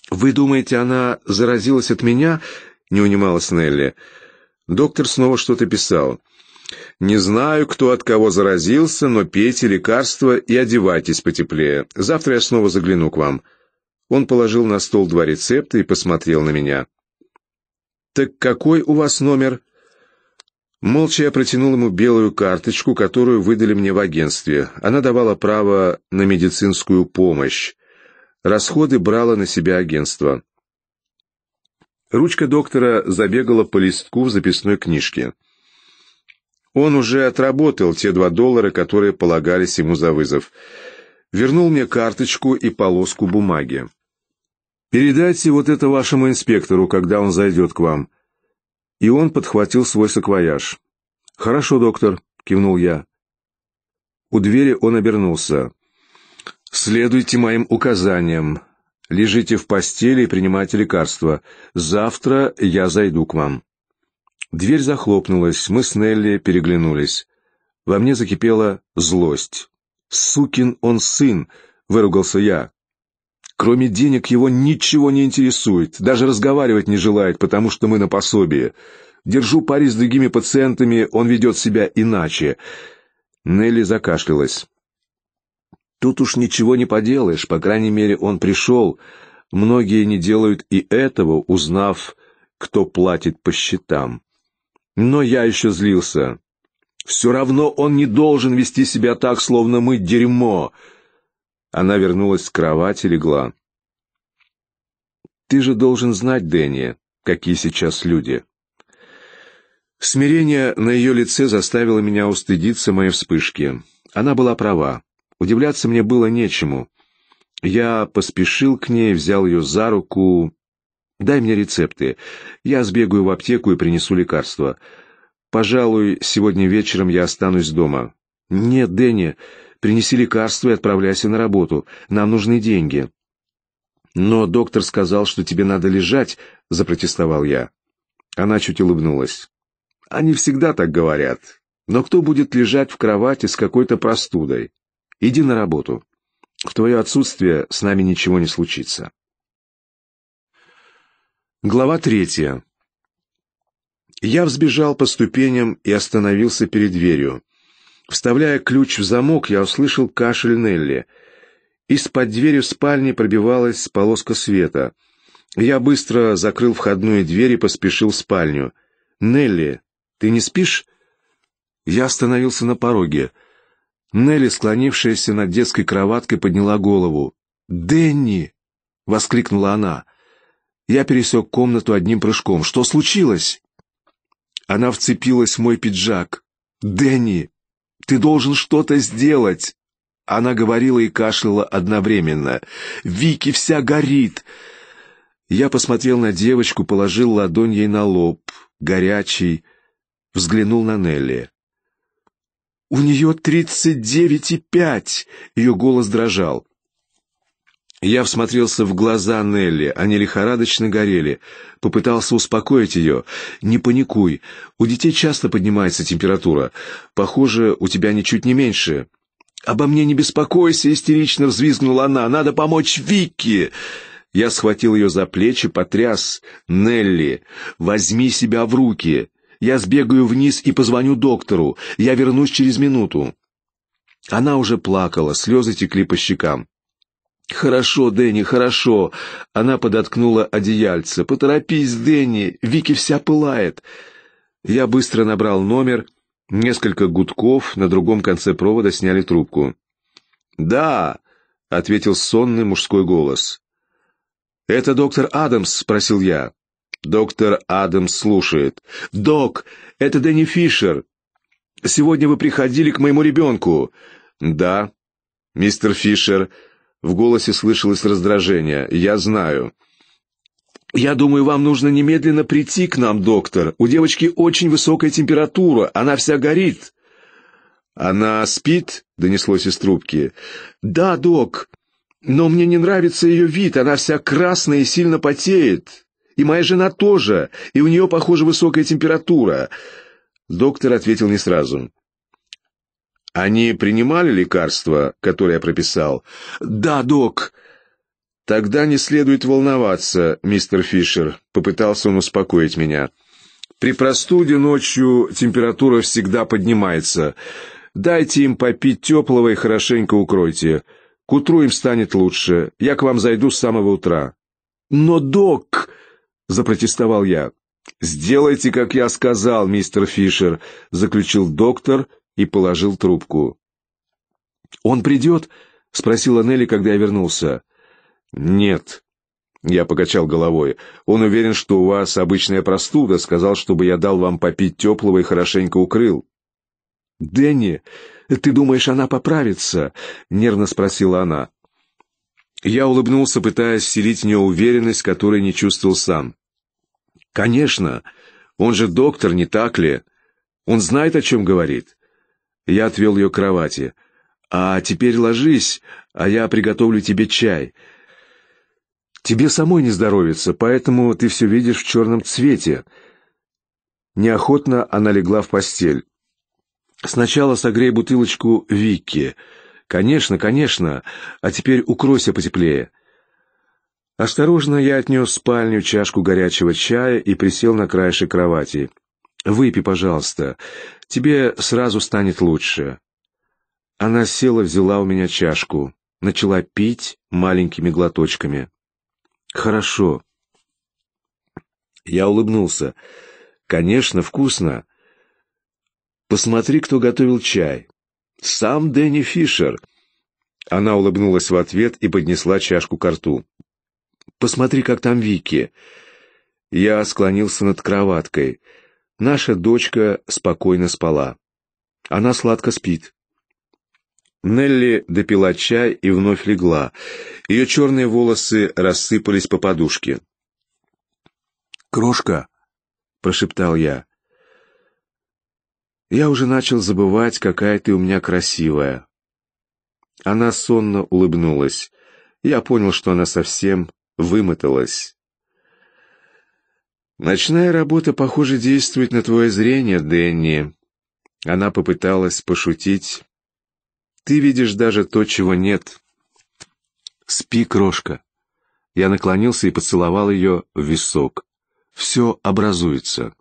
«Вы думаете, она заразилась от меня?» — не унималась Нелли. Доктор снова что-то писал. «Не знаю, кто от кого заразился, но пейте лекарства и одевайтесь потеплее. Завтра я снова загляну к вам». Он положил на стол два рецепта и посмотрел на меня. «Так какой у вас номер?» Молча я протянул ему белую карточку, которую выдали мне в агентстве. Она давала право на медицинскую помощь. Расходы брало на себя агентство. Ручка доктора забегала по листку в записной книжке. Он уже отработал те два доллара, которые полагались ему за вызов. Вернул мне карточку и полоску бумаги. Передайте вот это вашему инспектору, когда он зайдет к вам. И он подхватил свой саквояж. Хорошо, доктор, кивнул я. У двери он обернулся. Следуйте моим указаниям. Лежите в постели и принимайте лекарства. Завтра я зайду к вам. Дверь захлопнулась, мы с Нелли переглянулись. Во мне закипела злость. «Сукин он сын!» — выругался я. Кроме денег его ничего не интересует, даже разговаривать не желает, потому что мы на пособие. Держу пари с другими пациентами, он ведет себя иначе. Нелли закашлялась. Тут уж ничего не поделаешь, по крайней мере, он пришел. Многие не делают и этого, узнав, кто платит по счетам. Но я еще злился. Все равно он не должен вести себя так, словно мы дерьмо. Она вернулась с кровати, легла. «Ты же должен знать, Дэнни, какие сейчас люди». Смирение на ее лице заставило меня устыдиться моей вспышки. Она была права. Удивляться мне было нечему. Я поспешил к ней, взял ее за руку. «Дай мне рецепты. Я сбегаю в аптеку и принесу лекарства. Пожалуй, сегодня вечером я останусь дома». «Нет, Дэнни, принеси лекарство и отправляйся на работу. Нам нужны деньги». «Но доктор сказал, что тебе надо лежать», — запротестовал я. Она чуть улыбнулась. «Они всегда так говорят. Но кто будет лежать в кровати с какой-то простудой? Иди на работу. В твое отсутствие с нами ничего не случится». Глава третья. Я взбежал по ступеням и остановился перед дверью. Вставляя ключ в замок, я услышал кашель Нелли. Из-под двери в спальне пробивалась полоска света. Я быстро закрыл входную дверь и поспешил в спальню. «Нелли, ты не спишь?» Я остановился на пороге. Нелли, склонившаяся над детской кроваткой, подняла голову. «Дэнни!» — воскликнула она. Я пересек комнату одним прыжком. «Что случилось?» Она вцепилась в мой пиджак. «Дэнни!» Ты должен что-то сделать. Она говорила и кашляла одновременно. Вики вся горит. Я посмотрел на девочку, положил ладонь ей на лоб, горячий, взглянул на Нелли. У нее тридцать девять и пять. Ее голос дрожал. Я всмотрелся в глаза Нелли, они лихорадочно горели. Попытался успокоить ее. «Не паникуй. У детей часто поднимается температура. Похоже, у тебя ничуть не меньше». «Обо мне не беспокойся!» — истерично взвизгнула она. «Надо помочь Вики. Я схватил ее за плечи, потряс. «Нелли, возьми себя в руки! Я сбегаю вниз и позвоню доктору. Я вернусь через минуту». Она уже плакала, слезы текли по щекам. Хорошо, Дэнни, хорошо. Она подоткнула одеяльце. Поторопись, Дэнни, Вики вся пылает. Я быстро набрал номер. Несколько гудков на другом конце провода сняли трубку. Да, ответил сонный мужской голос. Это доктор Адамс, спросил я. Доктор Адамс слушает. Док, это Дэнни Фишер. Сегодня вы приходили к моему ребенку?» «Да, мистер Фишер. В голосе слышалось раздражение. «Я знаю». «Я думаю, вам нужно немедленно прийти к нам, доктор. У девочки очень высокая температура, она вся горит». «Она спит?» — донеслось из трубки. «Да, док. Но мне не нравится ее вид, она вся красная и сильно потеет. И моя жена тоже, и у нее, похоже, высокая температура». Доктор ответил не сразу. Они принимали лекарства, которые я прописал? Да, док. Тогда не следует волноваться, мистер Фишер, попытался он успокоить меня. При простуде ночью температура всегда поднимается. Дайте им попить теплого и хорошенько укройте. К утру им станет лучше. Я к вам зайду с самого утра. Но, док, запротестовал я. Сделайте, как я сказал, мистер Фишер, заключил доктор и положил трубку. «Он придет?» — спросила Нелли, когда я вернулся. «Нет», — я покачал головой. «Он уверен, что у вас обычная простуда, сказал, чтобы я дал вам попить теплого и хорошенько укрыл». «Дэнни, ты думаешь, она поправится?» — нервно спросила она. Я улыбнулся, пытаясь вселить в нее уверенность, которой не чувствовал сам. «Конечно, он же доктор, не так ли? Он знает, о чем говорит. Я отвел ее к кровати. «А теперь ложись, а я приготовлю тебе чай». «Тебе самой не здоровится, поэтому ты все видишь в черном цвете». Неохотно она легла в постель. «Сначала согрей бутылочку Вики. Конечно, конечно, а теперь укройся потеплее». Осторожно я отнес в спальню чашку горячего чая и присел на краешек кровати. Выпей, пожалуйста. Тебе сразу станет лучше. Она села, взяла у меня чашку, начала пить маленькими глоточками. Хорошо. Я улыбнулся. Конечно, вкусно. Посмотри, кто готовил чай. Сам Дэнни Фишер. Она улыбнулась в ответ и поднесла чашку к рту. Посмотри, как там Вики. Я склонился над кроваткой. Наша дочка спокойно спала. Она сладко спит. Нелли допила чай и вновь легла. Ее черные волосы рассыпались по подушке. «Крошка!» — прошептал я. «Я уже начал забывать, какая ты у меня красивая». Она сонно улыбнулась. Я понял, что она совсем вымоталась. Ночная работа, похоже, действует на твое зрение, Дэнни. Она попыталась пошутить. Ты видишь даже то, чего нет. Спи, крошка. Я наклонился и поцеловал ее в висок. Все образуется.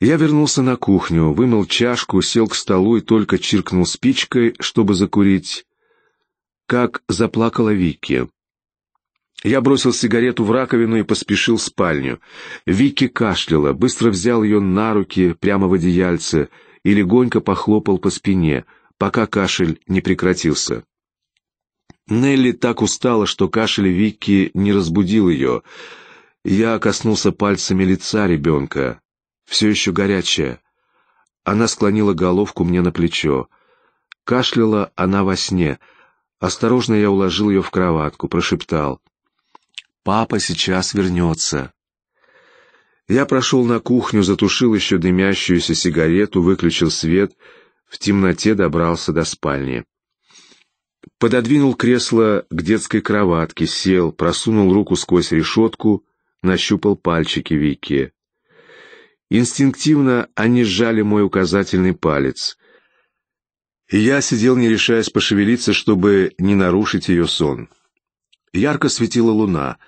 Я вернулся на кухню, вымыл чашку, сел к столу и только чиркнул спичкой, чтобы закурить. Как заплакала Вики. Я бросил сигарету в раковину и поспешил в спальню. Вики кашляла, быстро взял ее на руки прямо в одеяльце и легонько похлопал по спине, пока кашель не прекратился. Нелли так устала, что кашель Вики не разбудил ее. Я коснулся пальцами лица ребенка, все еще горячая. Она склонила головку мне на плечо. Кашляла она во сне. Осторожно я уложил ее в кроватку, прошептал — Папа сейчас вернется. Я прошел на кухню, затушил еще дымящуюся сигарету, выключил свет, в темноте добрался до спальни. Пододвинул кресло к детской кроватке, сел, просунул руку сквозь решетку, нащупал пальчики Вики. Инстинктивно они сжали мой указательный палец. И я сидел, не решаясь пошевелиться, чтобы не нарушить ее сон. Ярко светила луна.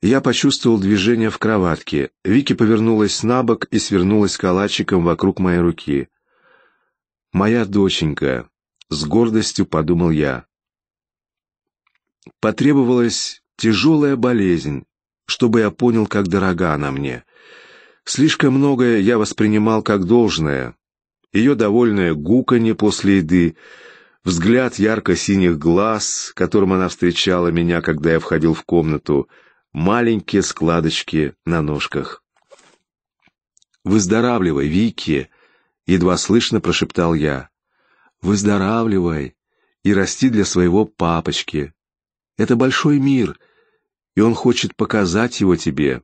Я почувствовал движение в кроватке. Вики повернулась на бок и свернулась калачиком вокруг моей руки. «Моя доченька», — с гордостью подумал я. Потребовалась тяжелая болезнь, чтобы я понял, как дорога она мне. Слишком многое я воспринимал как должное. Ее довольное гуканье после еды — Взгляд ярко-синих глаз, которым она встречала меня, когда я входил в комнату, маленькие складочки на ножках. «Выздоравливай, Вики!» — едва слышно прошептал я. «Выздоравливай и расти для своего папочки. Это большой мир, и он хочет показать его тебе.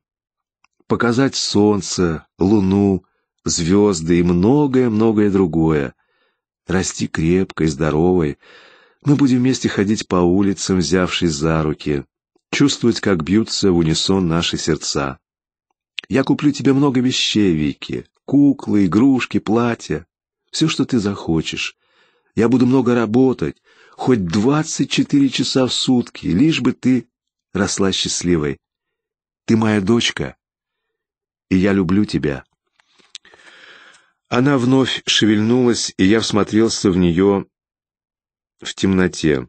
Показать солнце, луну, звезды и многое-многое другое. Расти крепкой, здоровой. Мы будем вместе ходить по улицам, взявшись за руки, чувствовать, как бьются в унисон наши сердца. Я куплю тебе много вещей, Вики. Куклы, игрушки, платья. Все, что ты захочешь. Я буду много работать, хоть двадцать четыре часа в сутки, лишь бы ты росла счастливой. Ты моя дочка, и я люблю тебя. Она вновь шевельнулась, и я всмотрелся в нее в темноте.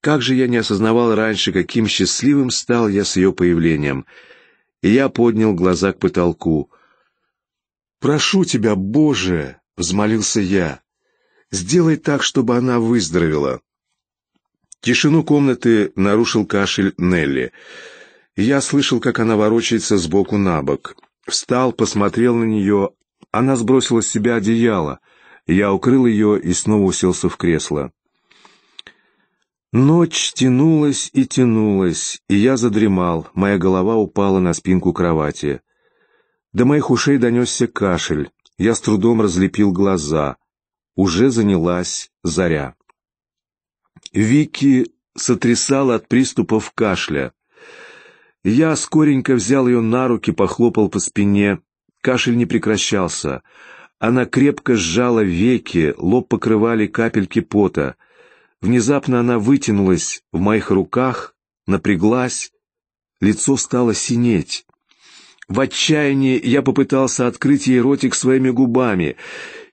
Как же я не осознавал раньше, каким счастливым стал я с ее появлением. И я поднял глаза к потолку. «Прошу тебя, Боже!» — взмолился я. «Сделай так, чтобы она выздоровела». Тишину комнаты нарушил кашель Нелли. Я слышал, как она ворочается сбоку на бок. Встал, посмотрел на нее, она сбросила с себя одеяло. Я укрыл ее и снова уселся в кресло. Ночь тянулась и тянулась, и я задремал, моя голова упала на спинку кровати. До моих ушей донесся кашель, я с трудом разлепил глаза. Уже занялась заря. Вики сотрясала от приступов кашля. Я скоренько взял ее на руки, похлопал по спине. Кашель не прекращался. Она крепко сжала веки, лоб покрывали капельки пота. Внезапно она вытянулась в моих руках, напряглась, лицо стало синеть. В отчаянии я попытался открыть ей ротик своими губами.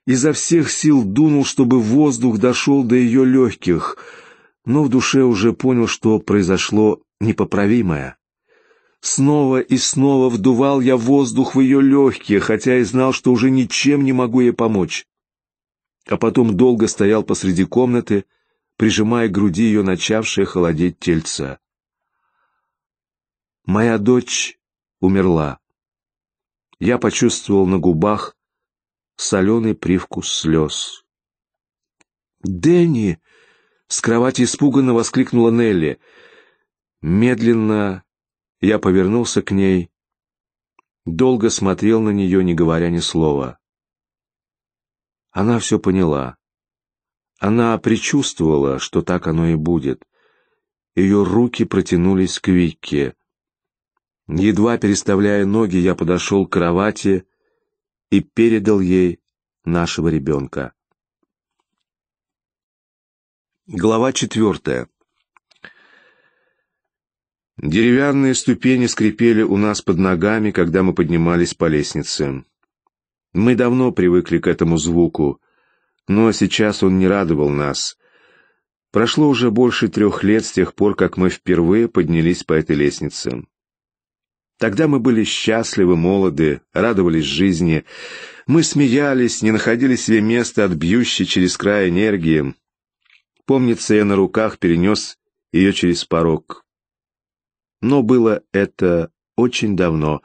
Изо всех сил дунул, чтобы воздух дошел до ее легких, но в душе уже понял, что произошло непоправимое. Снова и снова вдувал я воздух в ее легкие, хотя и знал, что уже ничем не могу ей помочь. А потом долго стоял посреди комнаты, прижимая к груди ее начавшее холодеть тельца. Моя дочь умерла. Я почувствовал на губах соленый привкус слез. «Дэнни!» — с кровати испуганно воскликнула Нелли. Медленно я повернулся к ней, долго смотрел на нее, не говоря ни слова. Она все поняла. Она предчувствовала, что так оно и будет. Ее руки протянулись к Викке. Едва переставляя ноги, я подошел к кровати и передал ей нашего ребенка. Глава четвертая. Деревянные ступени скрипели у нас под ногами, когда мы поднимались по лестнице. Мы давно привыкли к этому звуку, но сейчас он не радовал нас. Прошло уже больше трех лет с тех пор, как мы впервые поднялись по этой лестнице. Тогда мы были счастливы, молоды, радовались жизни. Мы смеялись, не находили себе места от бьющей через край энергии. Помнится, я на руках перенес ее через порог. Но было это очень давно,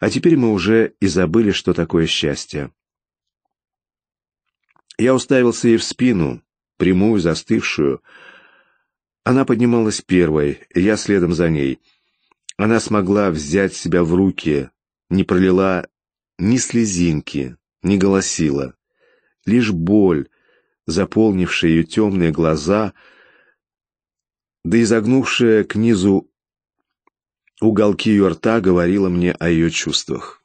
а теперь мы уже и забыли, что такое счастье. Я уставился ей в спину, прямую, застывшую. Она поднималась первой, я следом за ней. Она смогла взять себя в руки, не пролила ни слезинки, не голосила. Лишь боль, заполнившая ее темные глаза, да изогнувшая к низу Уголки ее рта говорила мне о ее чувствах.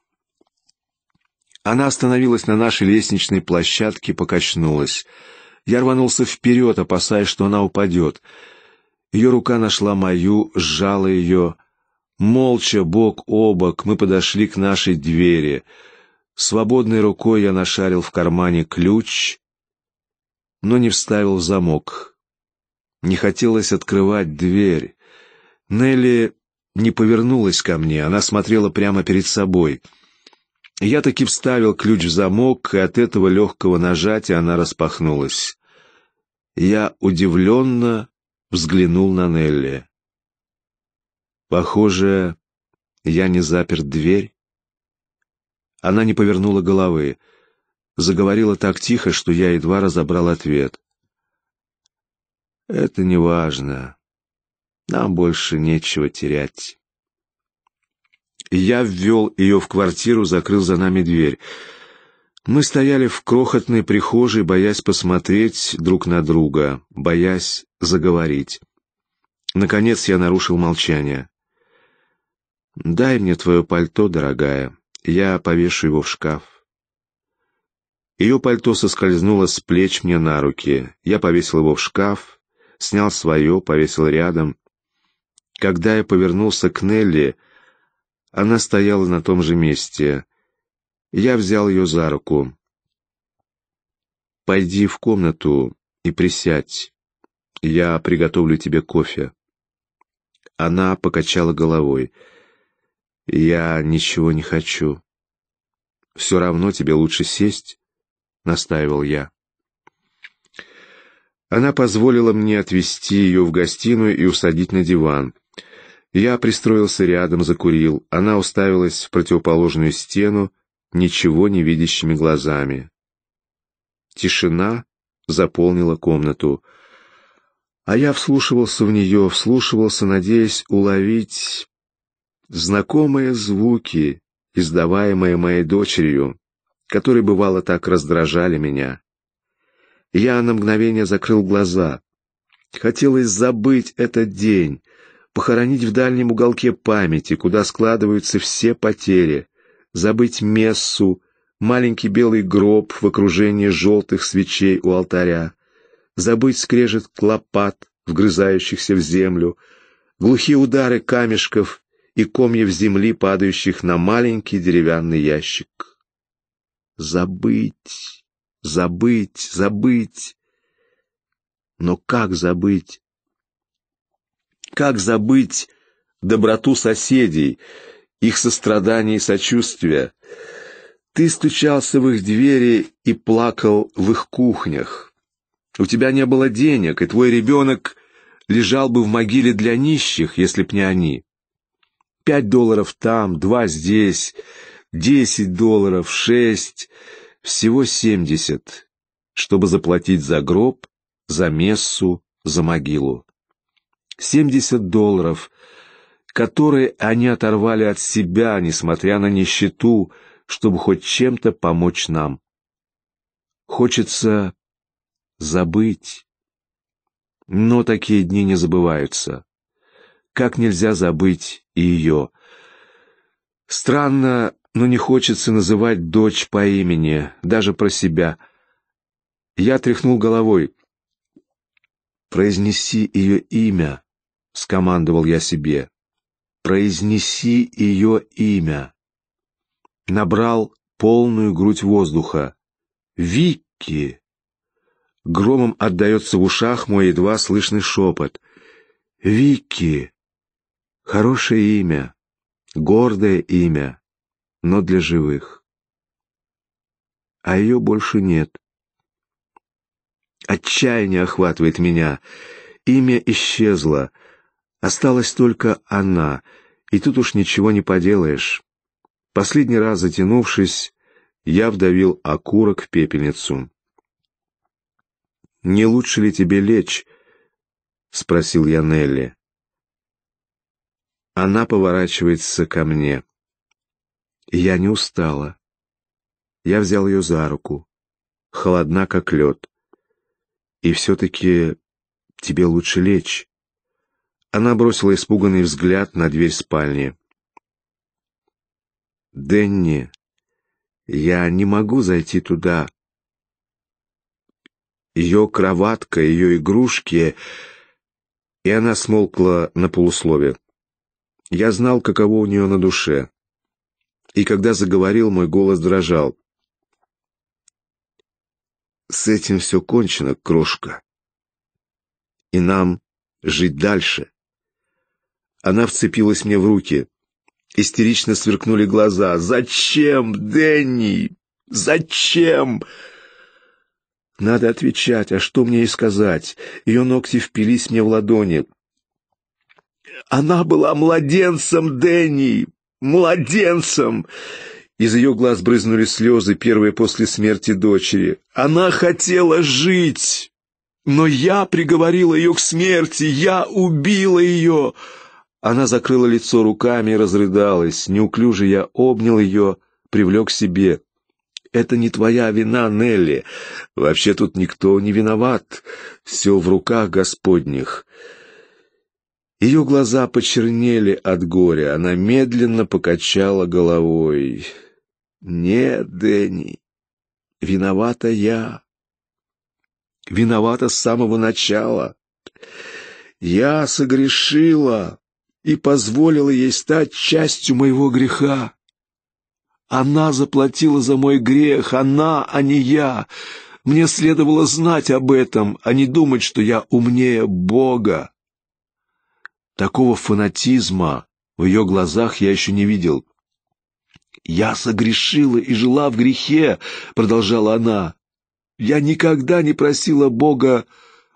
Она остановилась на нашей лестничной площадке, покачнулась. Я рванулся вперед, опасаясь, что она упадет. Ее рука нашла мою, сжала ее. Молча, бок о бок, мы подошли к нашей двери. Свободной рукой я нашарил в кармане ключ, но не вставил в замок. Не хотелось открывать дверь. Нелли не повернулась ко мне, она смотрела прямо перед собой. Я таки вставил ключ в замок, и от этого легкого нажатия она распахнулась. Я удивленно взглянул на Нелли. Похоже, я не запер дверь. Она не повернула головы, заговорила так тихо, что я едва разобрал ответ. Это не важно. Нам больше нечего терять. Я ввел ее в квартиру, закрыл за нами дверь. Мы стояли в крохотной прихожей, боясь посмотреть друг на друга, боясь заговорить. Наконец я нарушил молчание. «Дай мне твое пальто, дорогая, я повешу его в шкаф». Ее пальто соскользнуло с плеч мне на руки. Я повесил его в шкаф, снял свое, повесил рядом. Когда я повернулся к Нелли, она стояла на том же месте. Я взял ее за руку. «Пойди в комнату и присядь. Я приготовлю тебе кофе». Она покачала головой. «Я ничего не хочу». «Все равно тебе лучше сесть», — настаивал я. Она позволила мне отвезти ее в гостиную и усадить на диван — я пристроился рядом, закурил. Она уставилась в противоположную стену, ничего не видящими глазами. Тишина заполнила комнату. А я вслушивался в нее, вслушивался, надеясь уловить знакомые звуки, издаваемые моей дочерью, которые, бывало, так раздражали меня. Я на мгновение закрыл глаза. Хотелось забыть этот день, похоронить в дальнем уголке памяти, куда складываются все потери, забыть мессу, маленький белый гроб в окружении желтых свечей у алтаря, забыть скрежет лопат, вгрызающихся в землю, глухие удары камешков и комьев земли, падающих на маленький деревянный ящик. Забыть, забыть, забыть. Но как забыть как забыть доброту соседей, их сострадание и сочувствие? Ты стучался в их двери и плакал в их кухнях. У тебя не было денег, и твой ребенок лежал бы в могиле для нищих, если б не они. Пять долларов там, два здесь, десять долларов, шесть, всего семьдесят, чтобы заплатить за гроб, за мессу, за могилу. 70 долларов, которые они оторвали от себя, несмотря на нищету, чтобы хоть чем-то помочь нам. Хочется забыть. Но такие дни не забываются. Как нельзя забыть и ее? Странно, но не хочется называть дочь по имени, даже про себя. Я тряхнул головой. Произнеси ее имя, — скомандовал я себе. «Произнеси ее имя». Набрал полную грудь воздуха. Вики. Громом отдается в ушах мой едва слышный шепот. Вики. Хорошее имя, гордое имя, но для живых. А ее больше нет. Отчаяние охватывает меня. Имя исчезло — Осталась только она, и тут уж ничего не поделаешь. Последний раз затянувшись, я вдавил окурок в пепельницу. «Не лучше ли тебе лечь?» — спросил я Нелли. Она поворачивается ко мне. Я не устала. Я взял ее за руку. Холодна, как лед. И все-таки тебе лучше лечь. Она бросила испуганный взгляд на дверь спальни. «Денни, я не могу зайти туда. Ее кроватка, ее игрушки...» И она смолкла на полуслове. Я знал, каково у нее на душе. И когда заговорил, мой голос дрожал. «С этим все кончено, крошка. И нам жить дальше». Она вцепилась мне в руки. Истерично сверкнули глаза. «Зачем, Дэнни? Зачем?» Надо отвечать, а что мне и сказать? Ее ногти впились мне в ладони. Она была младенцем, Дэнни! Младенцем! Из ее глаз брызнули слезы, первые после смерти дочери. Она хотела жить! Но я приговорила ее к смерти, я убила ее! Она закрыла лицо руками и разрыдалась. Неуклюже я обнял ее, привлек к себе. «Это не твоя вина, Нелли. Вообще тут никто не виноват. Все в руках Господних». Ее глаза почернели от горя. Она медленно покачала головой. «Нет, Дэнни, виновата я. Виновата с самого начала. Я согрешила и позволила ей стать частью моего греха. Она заплатила за мой грех, она, а не я. Мне следовало знать об этом, а не думать, что я умнее Бога. Такого фанатизма в ее глазах я еще не видел. «Я согрешила и жила в грехе», — продолжала она. «Я никогда не просила Бога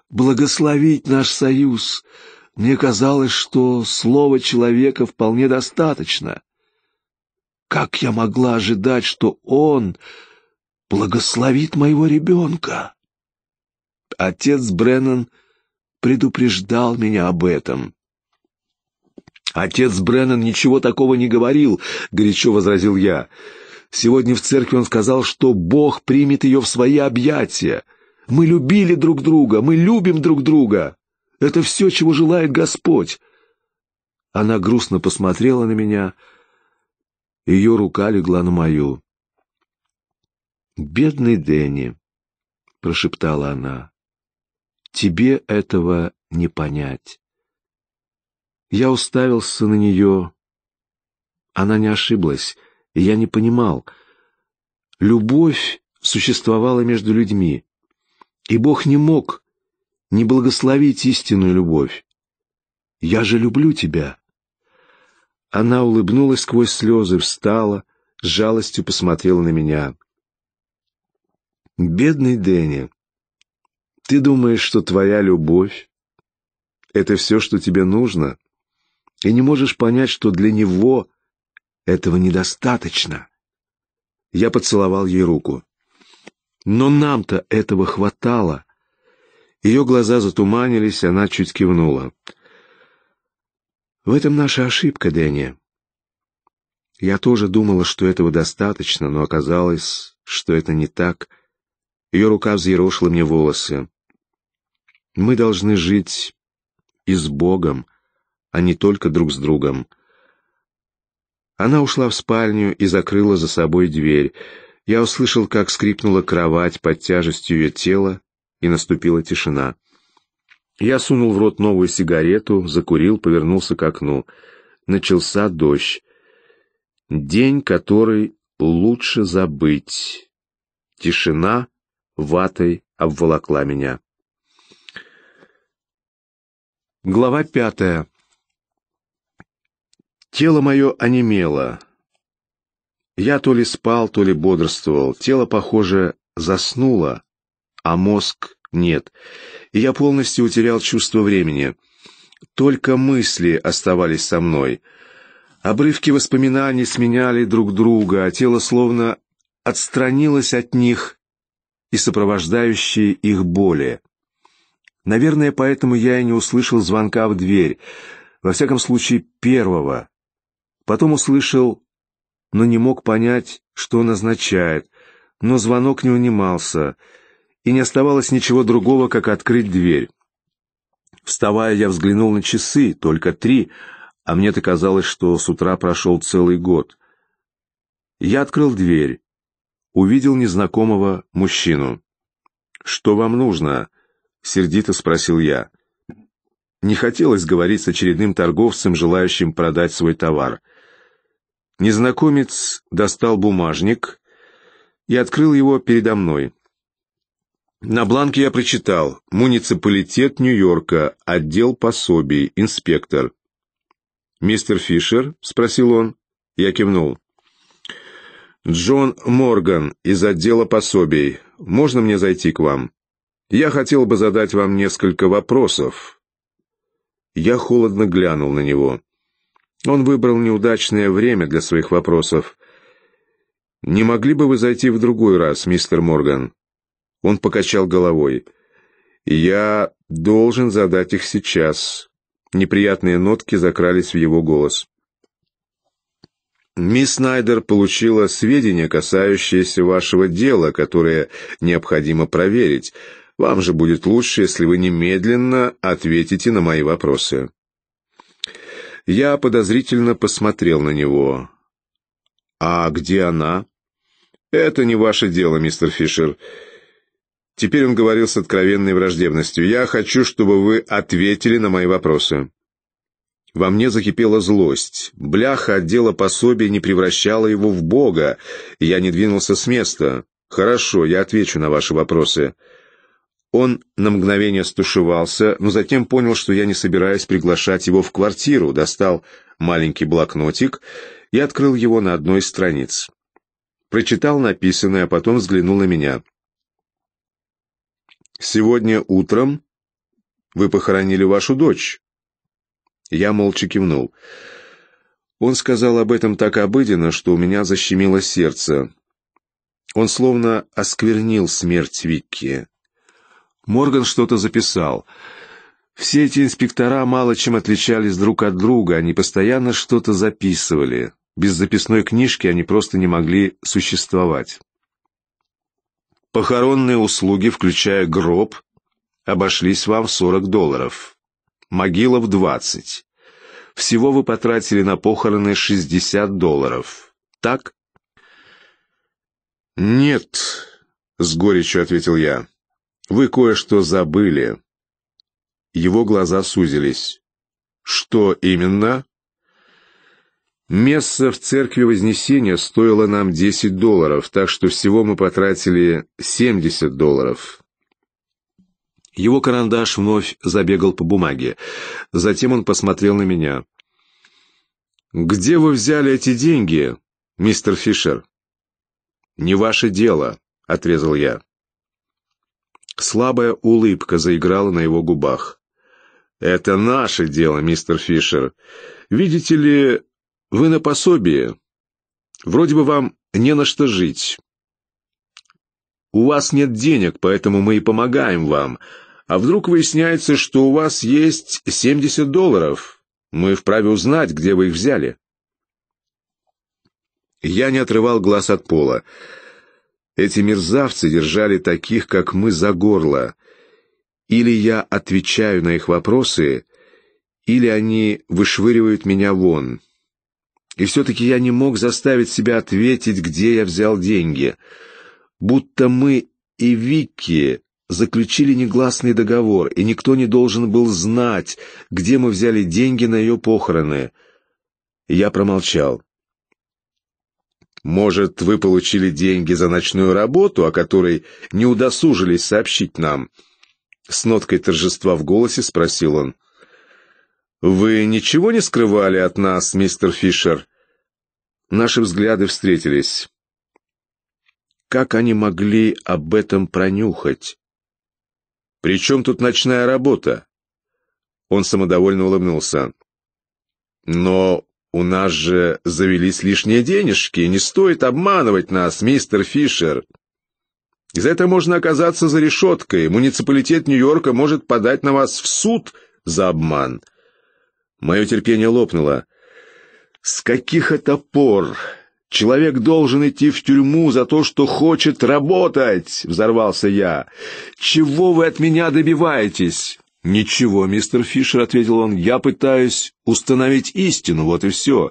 благословить наш союз». Мне казалось, что слова человека вполне достаточно. Как я могла ожидать, что он благословит моего ребенка? Отец Бреннан предупреждал меня об этом. Отец Бреннан ничего такого не говорил, горячо возразил я. Сегодня в церкви он сказал, что Бог примет ее в свои объятия. Мы любили друг друга, мы любим друг друга. Это все, чего желает Господь. Она грустно посмотрела на меня. Ее рука легла на мою. «Бедный Дэнни», — прошептала она, — «тебе этого не понять». Я уставился на нее. Она не ошиблась, и я не понимал. Любовь существовала между людьми, и Бог не мог не благословить истинную любовь. Я же люблю тебя. Она улыбнулась сквозь слезы, встала, с жалостью посмотрела на меня. Бедный Дэнни, ты думаешь, что твоя любовь — это все, что тебе нужно, и не можешь понять, что для него этого недостаточно. Я поцеловал ей руку. Но нам-то этого хватало. Ее глаза затуманились, она чуть кивнула. «В этом наша ошибка, Дэнни. Я тоже думала, что этого достаточно, но оказалось, что это не так. Ее рука взъерошила мне волосы. Мы должны жить и с Богом, а не только друг с другом». Она ушла в спальню и закрыла за собой дверь. Я услышал, как скрипнула кровать под тяжестью ее тела, и наступила тишина. Я сунул в рот новую сигарету, закурил, повернулся к окну. Начался дождь. День, который лучше забыть. Тишина ватой обволокла меня. Глава пятая. Тело мое онемело. Я то ли спал, то ли бодрствовал. Тело, похоже, заснуло а мозг нет. И я полностью утерял чувство времени. Только мысли оставались со мной. Обрывки воспоминаний сменяли друг друга, а тело словно отстранилось от них и сопровождающие их боли. Наверное, поэтому я и не услышал звонка в дверь, во всяком случае первого. Потом услышал, но не мог понять, что он означает, но звонок не унимался — и не оставалось ничего другого, как открыть дверь. Вставая, я взглянул на часы, только три, а мне-то казалось, что с утра прошел целый год. Я открыл дверь, увидел незнакомого мужчину. «Что вам нужно?» — сердито спросил я. Не хотелось говорить с очередным торговцем, желающим продать свой товар. Незнакомец достал бумажник и открыл его передо мной. На бланке я прочитал «Муниципалитет Нью-Йорка, отдел пособий, инспектор». «Мистер Фишер?» – спросил он. Я кивнул. «Джон Морган из отдела пособий. Можно мне зайти к вам? Я хотел бы задать вам несколько вопросов». Я холодно глянул на него. Он выбрал неудачное время для своих вопросов. «Не могли бы вы зайти в другой раз, мистер Морган?» Он покачал головой. «Я должен задать их сейчас». Неприятные нотки закрались в его голос. «Мисс Снайдер получила сведения, касающиеся вашего дела, которые необходимо проверить. Вам же будет лучше, если вы немедленно ответите на мои вопросы». Я подозрительно посмотрел на него. «А где она?» «Это не ваше дело, мистер Фишер. Теперь он говорил с откровенной враждебностью. «Я хочу, чтобы вы ответили на мои вопросы». Во мне закипела злость. Бляха отдела пособия не превращала его в Бога. Я не двинулся с места. «Хорошо, я отвечу на ваши вопросы». Он на мгновение стушевался, но затем понял, что я не собираюсь приглашать его в квартиру, достал маленький блокнотик и открыл его на одной из страниц. Прочитал написанное, а потом взглянул на меня. Сегодня утром вы похоронили вашу дочь. Я молча кивнул. Он сказал об этом так обыденно, что у меня защемило сердце. Он словно осквернил смерть Викки. Морган что-то записал. Все эти инспектора мало чем отличались друг от друга, они постоянно что-то записывали. Без записной книжки они просто не могли существовать. Похоронные услуги, включая гроб, обошлись вам в 40 долларов. Могила в 20. Всего вы потратили на похороны 60 долларов. Так? Нет, с горечью ответил я. Вы кое-что забыли. Его глаза сузились. Что именно? Месса в церкви Вознесения стоило нам 10 долларов, так что всего мы потратили 70 долларов. Его карандаш вновь забегал по бумаге. Затем он посмотрел на меня. «Где вы взяли эти деньги, мистер Фишер?» «Не ваше дело», — отрезал я. Слабая улыбка заиграла на его губах. «Это наше дело, мистер Фишер. Видите ли, вы на пособие. Вроде бы вам не на что жить. У вас нет денег, поэтому мы и помогаем вам. А вдруг выясняется, что у вас есть 70 долларов? Мы вправе узнать, где вы их взяли. Я не отрывал глаз от пола. Эти мерзавцы держали таких, как мы, за горло. Или я отвечаю на их вопросы, или они вышвыривают меня вон. И все-таки я не мог заставить себя ответить, где я взял деньги. Будто мы и Вики заключили негласный договор, и никто не должен был знать, где мы взяли деньги на ее похороны. Я промолчал. «Может, вы получили деньги за ночную работу, о которой не удосужились сообщить нам?» С ноткой торжества в голосе спросил он. «Вы ничего не скрывали от нас, мистер Фишер?» Наши взгляды встретились. Как они могли об этом пронюхать? «Причем тут ночная работа?» Он самодовольно улыбнулся. «Но у нас же завелись лишние денежки, не стоит обманывать нас, мистер Фишер!» За это можно оказаться за решеткой. Муниципалитет Нью-Йорка может подать на вас в суд за обман. Мое терпение лопнуло. С каких это пор человек должен идти в тюрьму за то, что хочет работать? Взорвался я. Чего вы от меня добиваетесь? «Ничего, мистер Фишер», — ответил он, — «я пытаюсь установить истину, вот и все.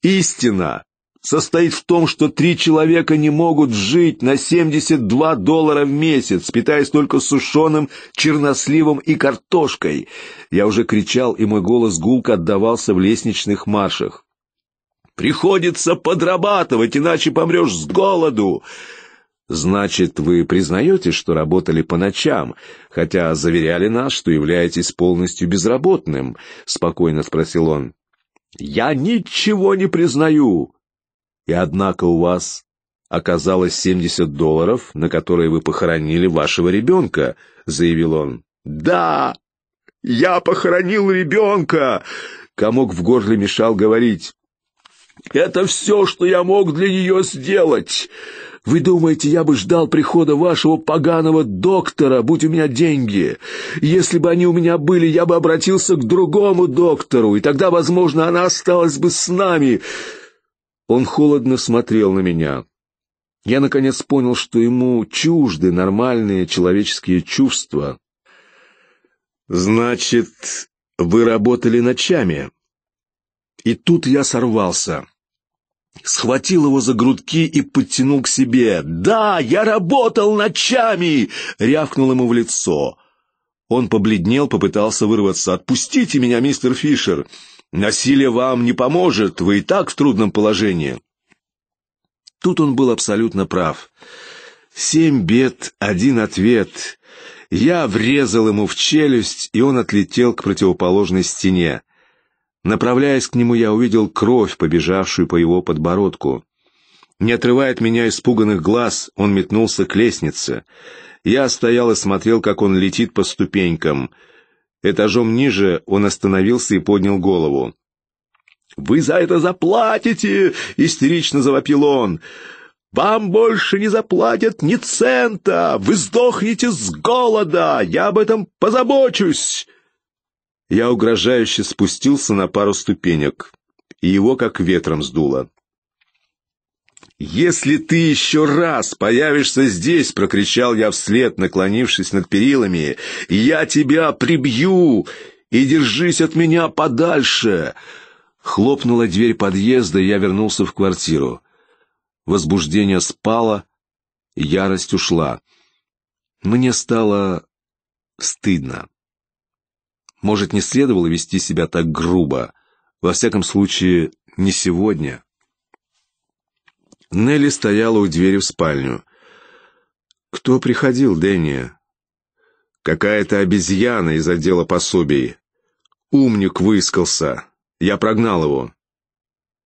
Истина состоит в том, что три человека не могут жить на 72 доллара в месяц, питаясь только сушеным черносливом и картошкой. Я уже кричал, и мой голос гулко отдавался в лестничных маршах. «Приходится подрабатывать, иначе помрешь с голоду!» «Значит, вы признаете, что работали по ночам, хотя заверяли нас, что являетесь полностью безработным?» — спокойно спросил он. «Я ничего не признаю!» и однако у вас оказалось 70 долларов, на которые вы похоронили вашего ребенка», — заявил он. «Да, я похоронил ребенка!» Комок в горле мешал говорить. «Это все, что я мог для нее сделать!» Вы думаете, я бы ждал прихода вашего поганого доктора, будь у меня деньги? Если бы они у меня были, я бы обратился к другому доктору, и тогда, возможно, она осталась бы с нами. Он холодно смотрел на меня. Я, наконец, понял, что ему чужды нормальные человеческие чувства. «Значит, вы работали ночами?» И тут я сорвался. Схватил его за грудки и подтянул к себе. «Да, я работал ночами!» — рявкнул ему в лицо. Он побледнел, попытался вырваться. «Отпустите меня, мистер Фишер!» Насилие вам не поможет, вы и так в трудном положении. Тут он был абсолютно прав. Семь бед, один ответ. Я врезал ему в челюсть, и он отлетел к противоположной стене. Направляясь к нему, я увидел кровь, побежавшую по его подбородку. Не отрывая от меня испуганных глаз, он метнулся к лестнице. Я стоял и смотрел, как он летит по ступенькам — Этажом ниже он остановился и поднял голову. «Вы за это заплатите!» — истерично завопил он. «Вам больше не заплатят ни цента! Вы сдохнете с голода! Я об этом позабочусь!» Я угрожающе спустился на пару ступенек, и его как ветром сдуло. «Если ты еще раз появишься здесь!» — прокричал я вслед, наклонившись над перилами. «Я тебя прибью! И держись от меня подальше!» Хлопнула дверь подъезда, и я вернулся в квартиру. Возбуждение спало, ярость ушла. Мне стало стыдно. Может, не следовало вести себя так грубо. Во всяком случае, не сегодня. Нелли стояла у двери в спальню. «Кто приходил, Дэнни?» «Какая-то обезьяна из отдела пособий. Умник выискался. Я прогнал его».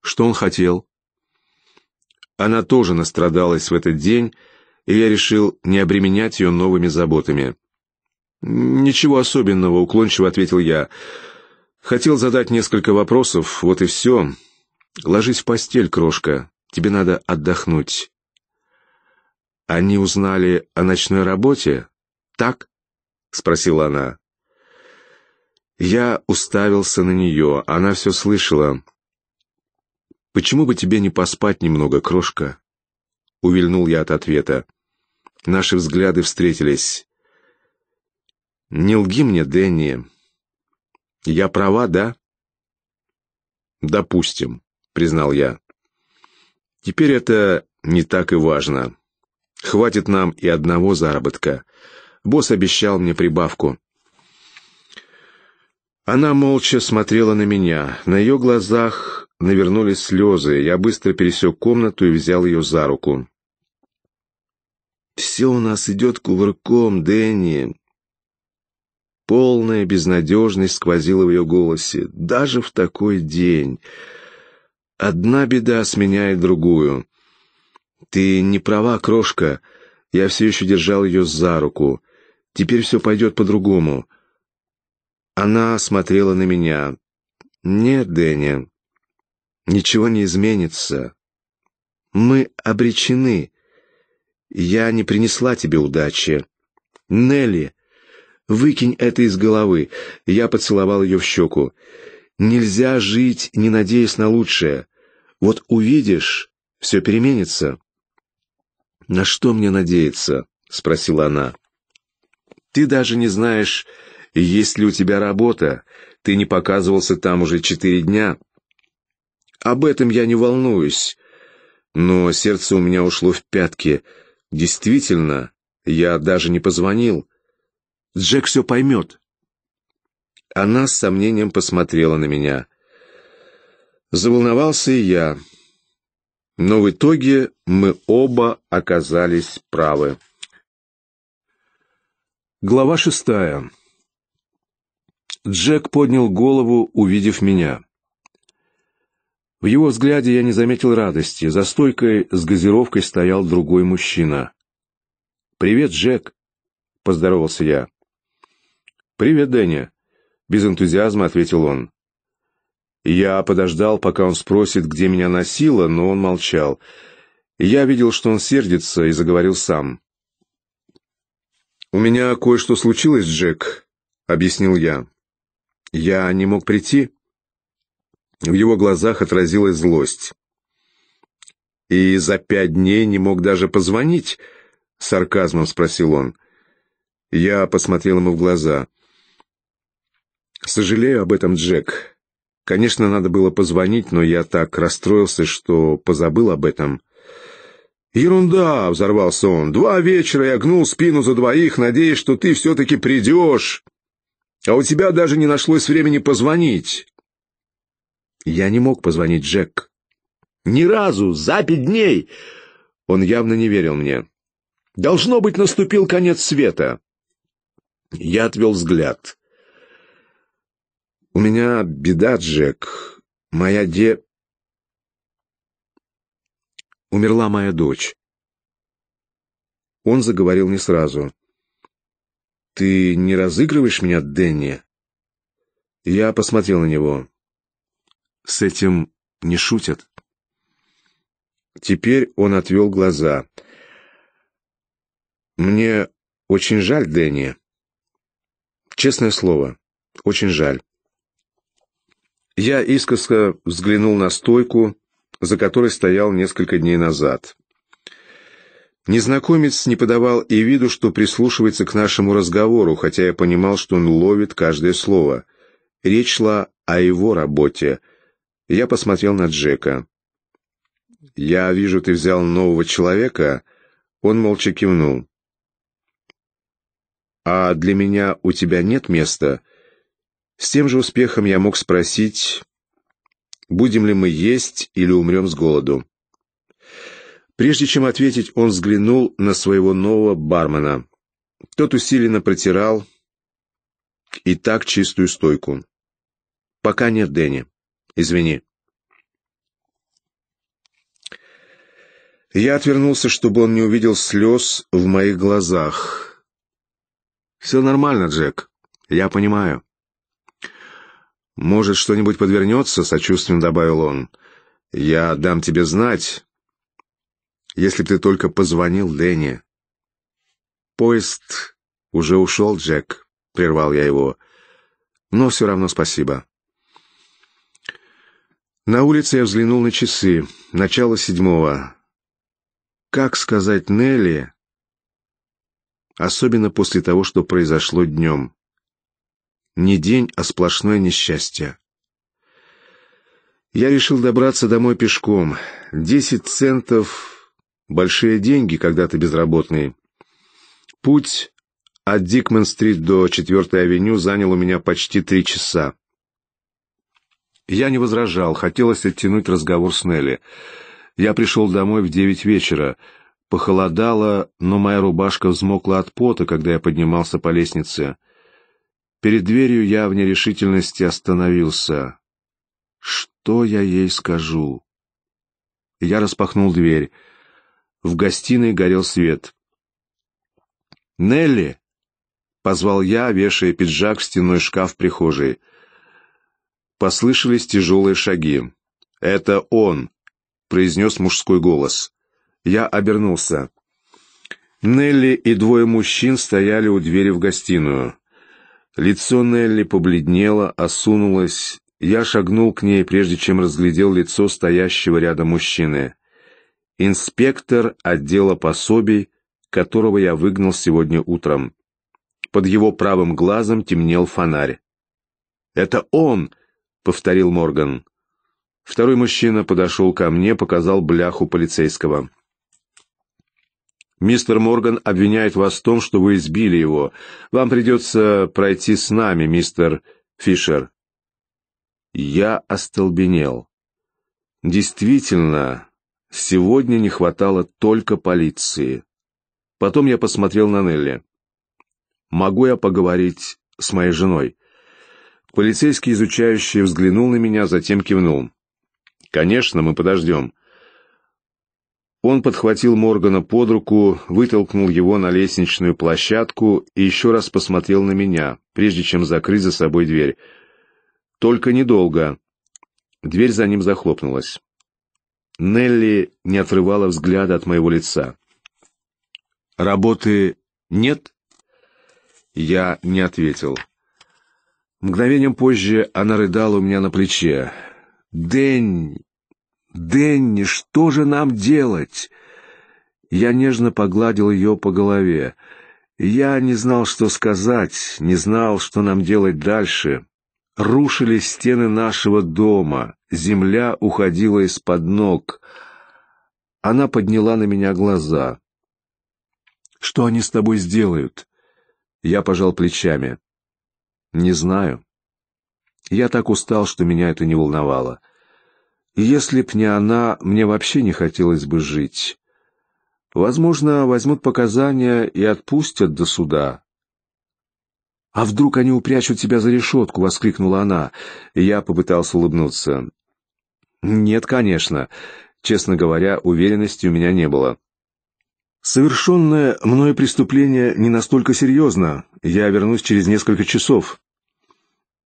«Что он хотел?» Она тоже настрадалась в этот день, и я решил не обременять ее новыми заботами. «Ничего особенного», — уклончиво ответил я. «Хотел задать несколько вопросов, вот и все. Ложись в постель, крошка. Тебе надо отдохнуть. Они узнали о ночной работе, так? Спросила она. Я уставился на нее, она все слышала. «Почему бы тебе не поспать немного, крошка?» Увильнул я от ответа. Наши взгляды встретились. «Не лги мне, Дэнни. Я права, да?» «Допустим», — признал я. Теперь это не так и важно. Хватит нам и одного заработка. Босс обещал мне прибавку. Она молча смотрела на меня. На ее глазах навернулись слезы. Я быстро пересек комнату и взял ее за руку. «Все у нас идет кувырком, Дэнни!» Полная безнадежность сквозила в ее голосе. «Даже в такой день!» Одна беда сменяет другую. Ты не права, крошка. Я все еще держал ее за руку. Теперь все пойдет по-другому. Она смотрела на меня. Нет, Дэнни, ничего не изменится. Мы обречены. Я не принесла тебе удачи. Нелли, выкинь это из головы. Я поцеловал ее в щеку. Нельзя жить, не надеясь на лучшее. Вот увидишь, все переменится. «На что мне надеяться?» — спросила она. «Ты даже не знаешь, есть ли у тебя работа. Ты не показывался там уже четыре дня. Об этом я не волнуюсь. Но сердце у меня ушло в пятки. Действительно, я даже не позвонил. Джек все поймет». Она с сомнением посмотрела на меня. Заволновался и я. Но в итоге мы оба оказались правы. Глава шестая. Джек поднял голову, увидев меня. В его взгляде я не заметил радости. За стойкой с газировкой стоял другой мужчина. «Привет, Джек!» — поздоровался я. «Привет, Дэнни!» без энтузиазма ответил он. Я подождал, пока он спросит, где меня носило, но он молчал. Я видел, что он сердится, и заговорил сам. «У меня кое-что случилось, Джек», — объяснил я. «Я не мог прийти». В его глазах отразилась злость. «И за пять дней не мог даже позвонить?» — сарказмом спросил он. Я посмотрел ему в глаза — Сожалею об этом, Джек. Конечно, надо было позвонить, но я так расстроился, что позабыл об этом. «Ерунда!» — взорвался он. «Два вечера я гнул спину за двоих, надеясь, что ты все-таки придешь. А у тебя даже не нашлось времени позвонить». Я не мог позвонить Джек. «Ни разу! За пять дней!» Он явно не верил мне. «Должно быть, наступил конец света». Я отвел взгляд. «У меня беда, Джек. Моя де...» «Умерла моя дочь». Он заговорил не сразу. «Ты не разыгрываешь меня, Дэнни?» Я посмотрел на него. «С этим не шутят». Теперь он отвел глаза. «Мне очень жаль, Дэнни. Честное слово, очень жаль. Я искоса взглянул на стойку, за которой стоял несколько дней назад. Незнакомец не подавал и виду, что прислушивается к нашему разговору, хотя я понимал, что он ловит каждое слово. Речь шла о его работе. Я посмотрел на Джека. «Я вижу, ты взял нового человека», он молча кивнул. «А для меня у тебя нет места?» С тем же успехом я мог спросить, будем ли мы есть или умрем с голоду. Прежде чем ответить, он взглянул на своего нового бармена. Тот усиленно протирал и так чистую стойку. «Пока нет, Дэнни. Извини». Я отвернулся, чтобы он не увидел слез в моих глазах. «Все нормально, Джек. Я понимаю». «Может, что-нибудь подвернется?» — сочувственно добавил он. «Я дам тебе знать, если б ты только позвонил Дэнни». «Поезд уже ушел, Джек», — прервал я его. «Но все равно спасибо». На улице я взглянул на часы. Начало седьмого. Как сказать Нелли, особенно после того, что произошло днем? не день, а сплошное несчастье. Я решил добраться домой пешком. Десять центов — большие деньги, когда ты безработный. Путь от Дикман-стрит до 4-й авеню занял у меня почти три часа. Я не возражал, хотелось оттянуть разговор с Нелли. Я пришел домой в девять вечера. Похолодало, но моя рубашка взмокла от пота, когда я поднимался по лестнице. Перед дверью я в нерешительности остановился. Что я ей скажу? Я распахнул дверь. В гостиной горел свет. «Нелли!» — позвал я, вешая пиджак в стенной шкаф в прихожей. Послышались тяжелые шаги. «Это он!» — произнес мужской голос. Я обернулся. Нелли и двое мужчин стояли у двери в гостиную. Лицо Нелли побледнело, осунулось. Я шагнул к ней, прежде чем разглядел лицо стоящего рядом мужчины. Инспектор отдела пособий, которого я выгнал сегодня утром. Под его правым глазом темнел фонарь. «Это он!» — повторил Морган. Второй мужчина подошел ко мне, показал бляху полицейского. Мистер Морган обвиняет вас в том, что вы избили его. Вам придется пройти с нами, мистер Фишер. Я остолбенел. Действительно, сегодня не хватало только полиции. Потом я посмотрел на Нелли. Могу я поговорить с моей женой? Полицейский, изучающий, взглянул на меня, затем кивнул. Конечно, мы подождем. Он подхватил Моргана под руку, вытолкнул его на лестничную площадку и еще раз посмотрел на меня, прежде чем закрыть за собой дверь. Только недолго. Дверь за ним захлопнулась. Нелли не отрывала взгляда от моего лица. «Работы нет?» Я не ответил. Мгновением позже она рыдала у меня на плече. День. «Денни, что же нам делать?» Я нежно погладил ее по голове. Я не знал, что сказать, не знал, что нам делать дальше. Рушились стены нашего дома, земля уходила из-под ног. Она подняла на меня глаза. «Что они с тобой сделают?» Я пожал плечами. «Не знаю. Я так устал, что меня это не волновало». Если б не она, мне вообще не хотелось бы жить. Возможно, возьмут показания и отпустят до суда. А вдруг они упрячут тебя за решетку? — воскликнула она. Я попытался улыбнуться. Нет, конечно. Честно говоря, уверенности у меня не было. Совершенное мною преступление не настолько серьезно. Я вернусь через несколько часов.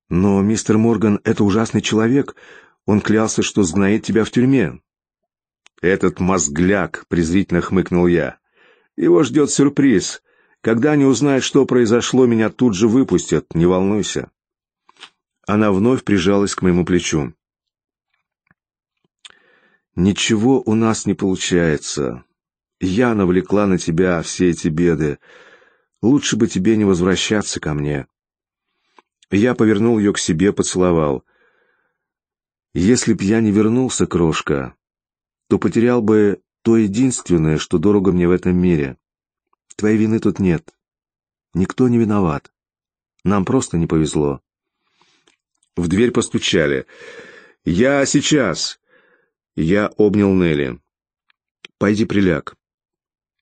Но, мистер Морган, это ужасный человек. Он клялся, что знает тебя в тюрьме. Этот мозгляк, презрительно хмыкнул я. Его ждет сюрприз. Когда они узнают, что произошло, меня тут же выпустят, не волнуйся. Она вновь прижалась к моему плечу. Ничего у нас не получается. Я навлекла на тебя все эти беды. Лучше бы тебе не возвращаться ко мне. Я повернул ее к себе, поцеловал. Если б я не вернулся, крошка, то потерял бы то единственное, что дорого мне в этом мире. Твоей вины тут нет. Никто не виноват. Нам просто не повезло. В дверь постучали. Я сейчас. Я обнял Нелли. Пойди приляг.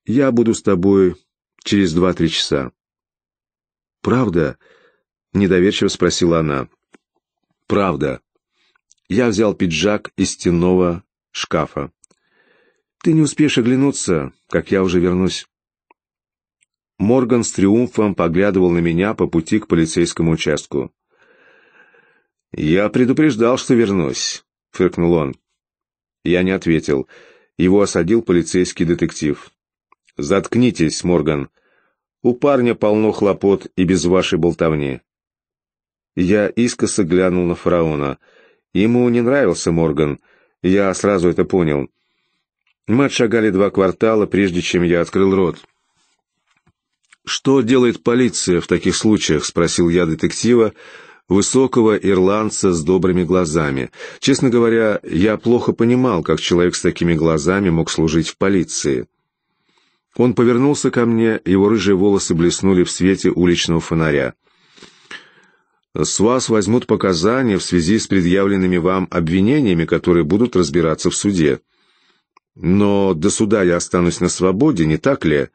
Я буду с тобой через два-три часа. Правда? Недоверчиво спросила она. Правда, я взял пиджак из стенного шкафа. Ты не успеешь оглянуться, как я уже вернусь. Морган с триумфом поглядывал на меня по пути к полицейскому участку. «Я предупреждал, что вернусь», — фыркнул он. Я не ответил. Его осадил полицейский детектив. «Заткнитесь, Морган. У парня полно хлопот и без вашей болтовни». Я искоса глянул на фараона — Ему не нравился Морган, я сразу это понял. Мы отшагали два квартала, прежде чем я открыл рот. «Что делает полиция в таких случаях?» — спросил я детектива, высокого ирландца с добрыми глазами. Честно говоря, я плохо понимал, как человек с такими глазами мог служить в полиции. Он повернулся ко мне, его рыжие волосы блеснули в свете уличного фонаря. С вас возьмут показания в связи с предъявленными вам обвинениями, которые будут разбираться в суде. Но до суда я останусь на свободе, не так ли?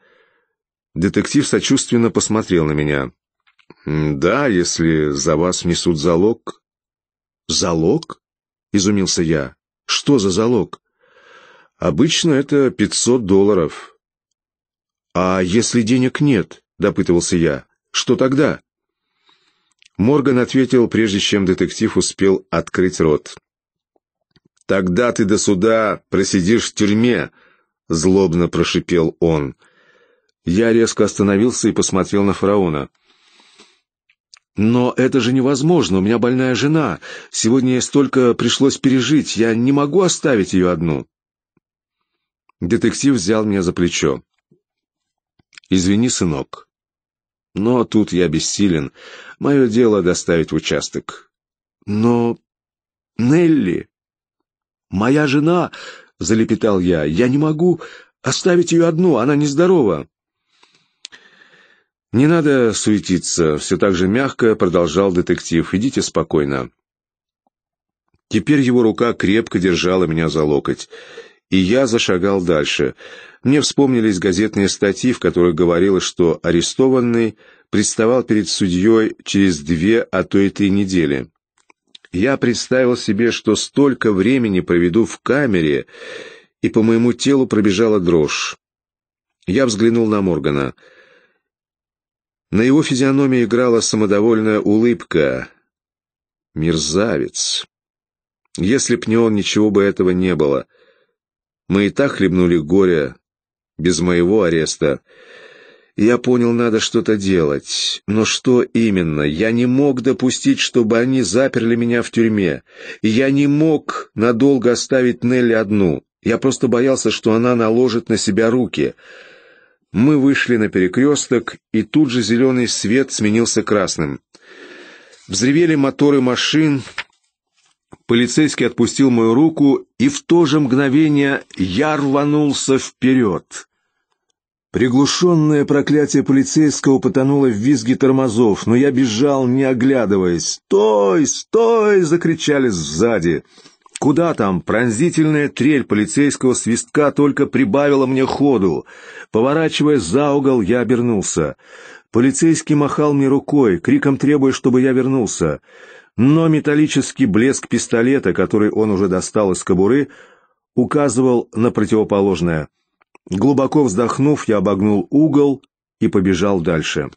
Детектив сочувственно посмотрел на меня. Да, если за вас несут залог. Залог? Изумился я. Что за залог? Обычно это 500 долларов. А если денег нет, допытывался я, что тогда? Морган ответил, прежде чем детектив успел открыть рот. «Тогда ты до суда просидишь в тюрьме», — злобно прошипел он. Я резко остановился и посмотрел на фараона. «Но это же невозможно, у меня больная жена. Сегодня ей столько пришлось пережить, я не могу оставить ее одну». Детектив взял меня за плечо. «Извини, сынок, но тут я бессилен. Мое дело доставить в участок. Но... Нелли... «Моя жена!» — залепетал я. «Я не могу оставить ее одну, она нездорова». «Не надо суетиться», — все так же мягко продолжал детектив. «Идите спокойно». Теперь его рука крепко держала меня за локоть. И я зашагал дальше. Мне вспомнились газетные статьи, в которых говорилось, что арестованный приставал перед судьей через две, а то и три недели. Я представил себе, что столько времени проведу в камере, и по моему телу пробежала дрожь. Я взглянул на Моргана. На его физиономии играла самодовольная улыбка. «Мерзавец!» Если б не он, ничего бы этого не было — мы и так хлебнули горя без моего ареста. Я понял, надо что-то делать. Но что именно? Я не мог допустить, чтобы они заперли меня в тюрьме. Я не мог надолго оставить Нелли одну. Я просто боялся, что она наложит на себя руки. Мы вышли на перекресток, и тут же зеленый свет сменился красным. Взревели моторы машин, Полицейский отпустил мою руку, и в то же мгновение я рванулся вперед. Приглушенное проклятие полицейского потонуло в визге тормозов, но я бежал, не оглядываясь. «Стой! Стой!» — закричали сзади. Куда там? Пронзительная трель полицейского свистка только прибавила мне ходу. Поворачивая за угол, я обернулся. Полицейский махал мне рукой, криком требуя, чтобы я вернулся но металлический блеск пистолета, который он уже достал из кобуры, указывал на противоположное. Глубоко вздохнув, я обогнул угол и побежал дальше.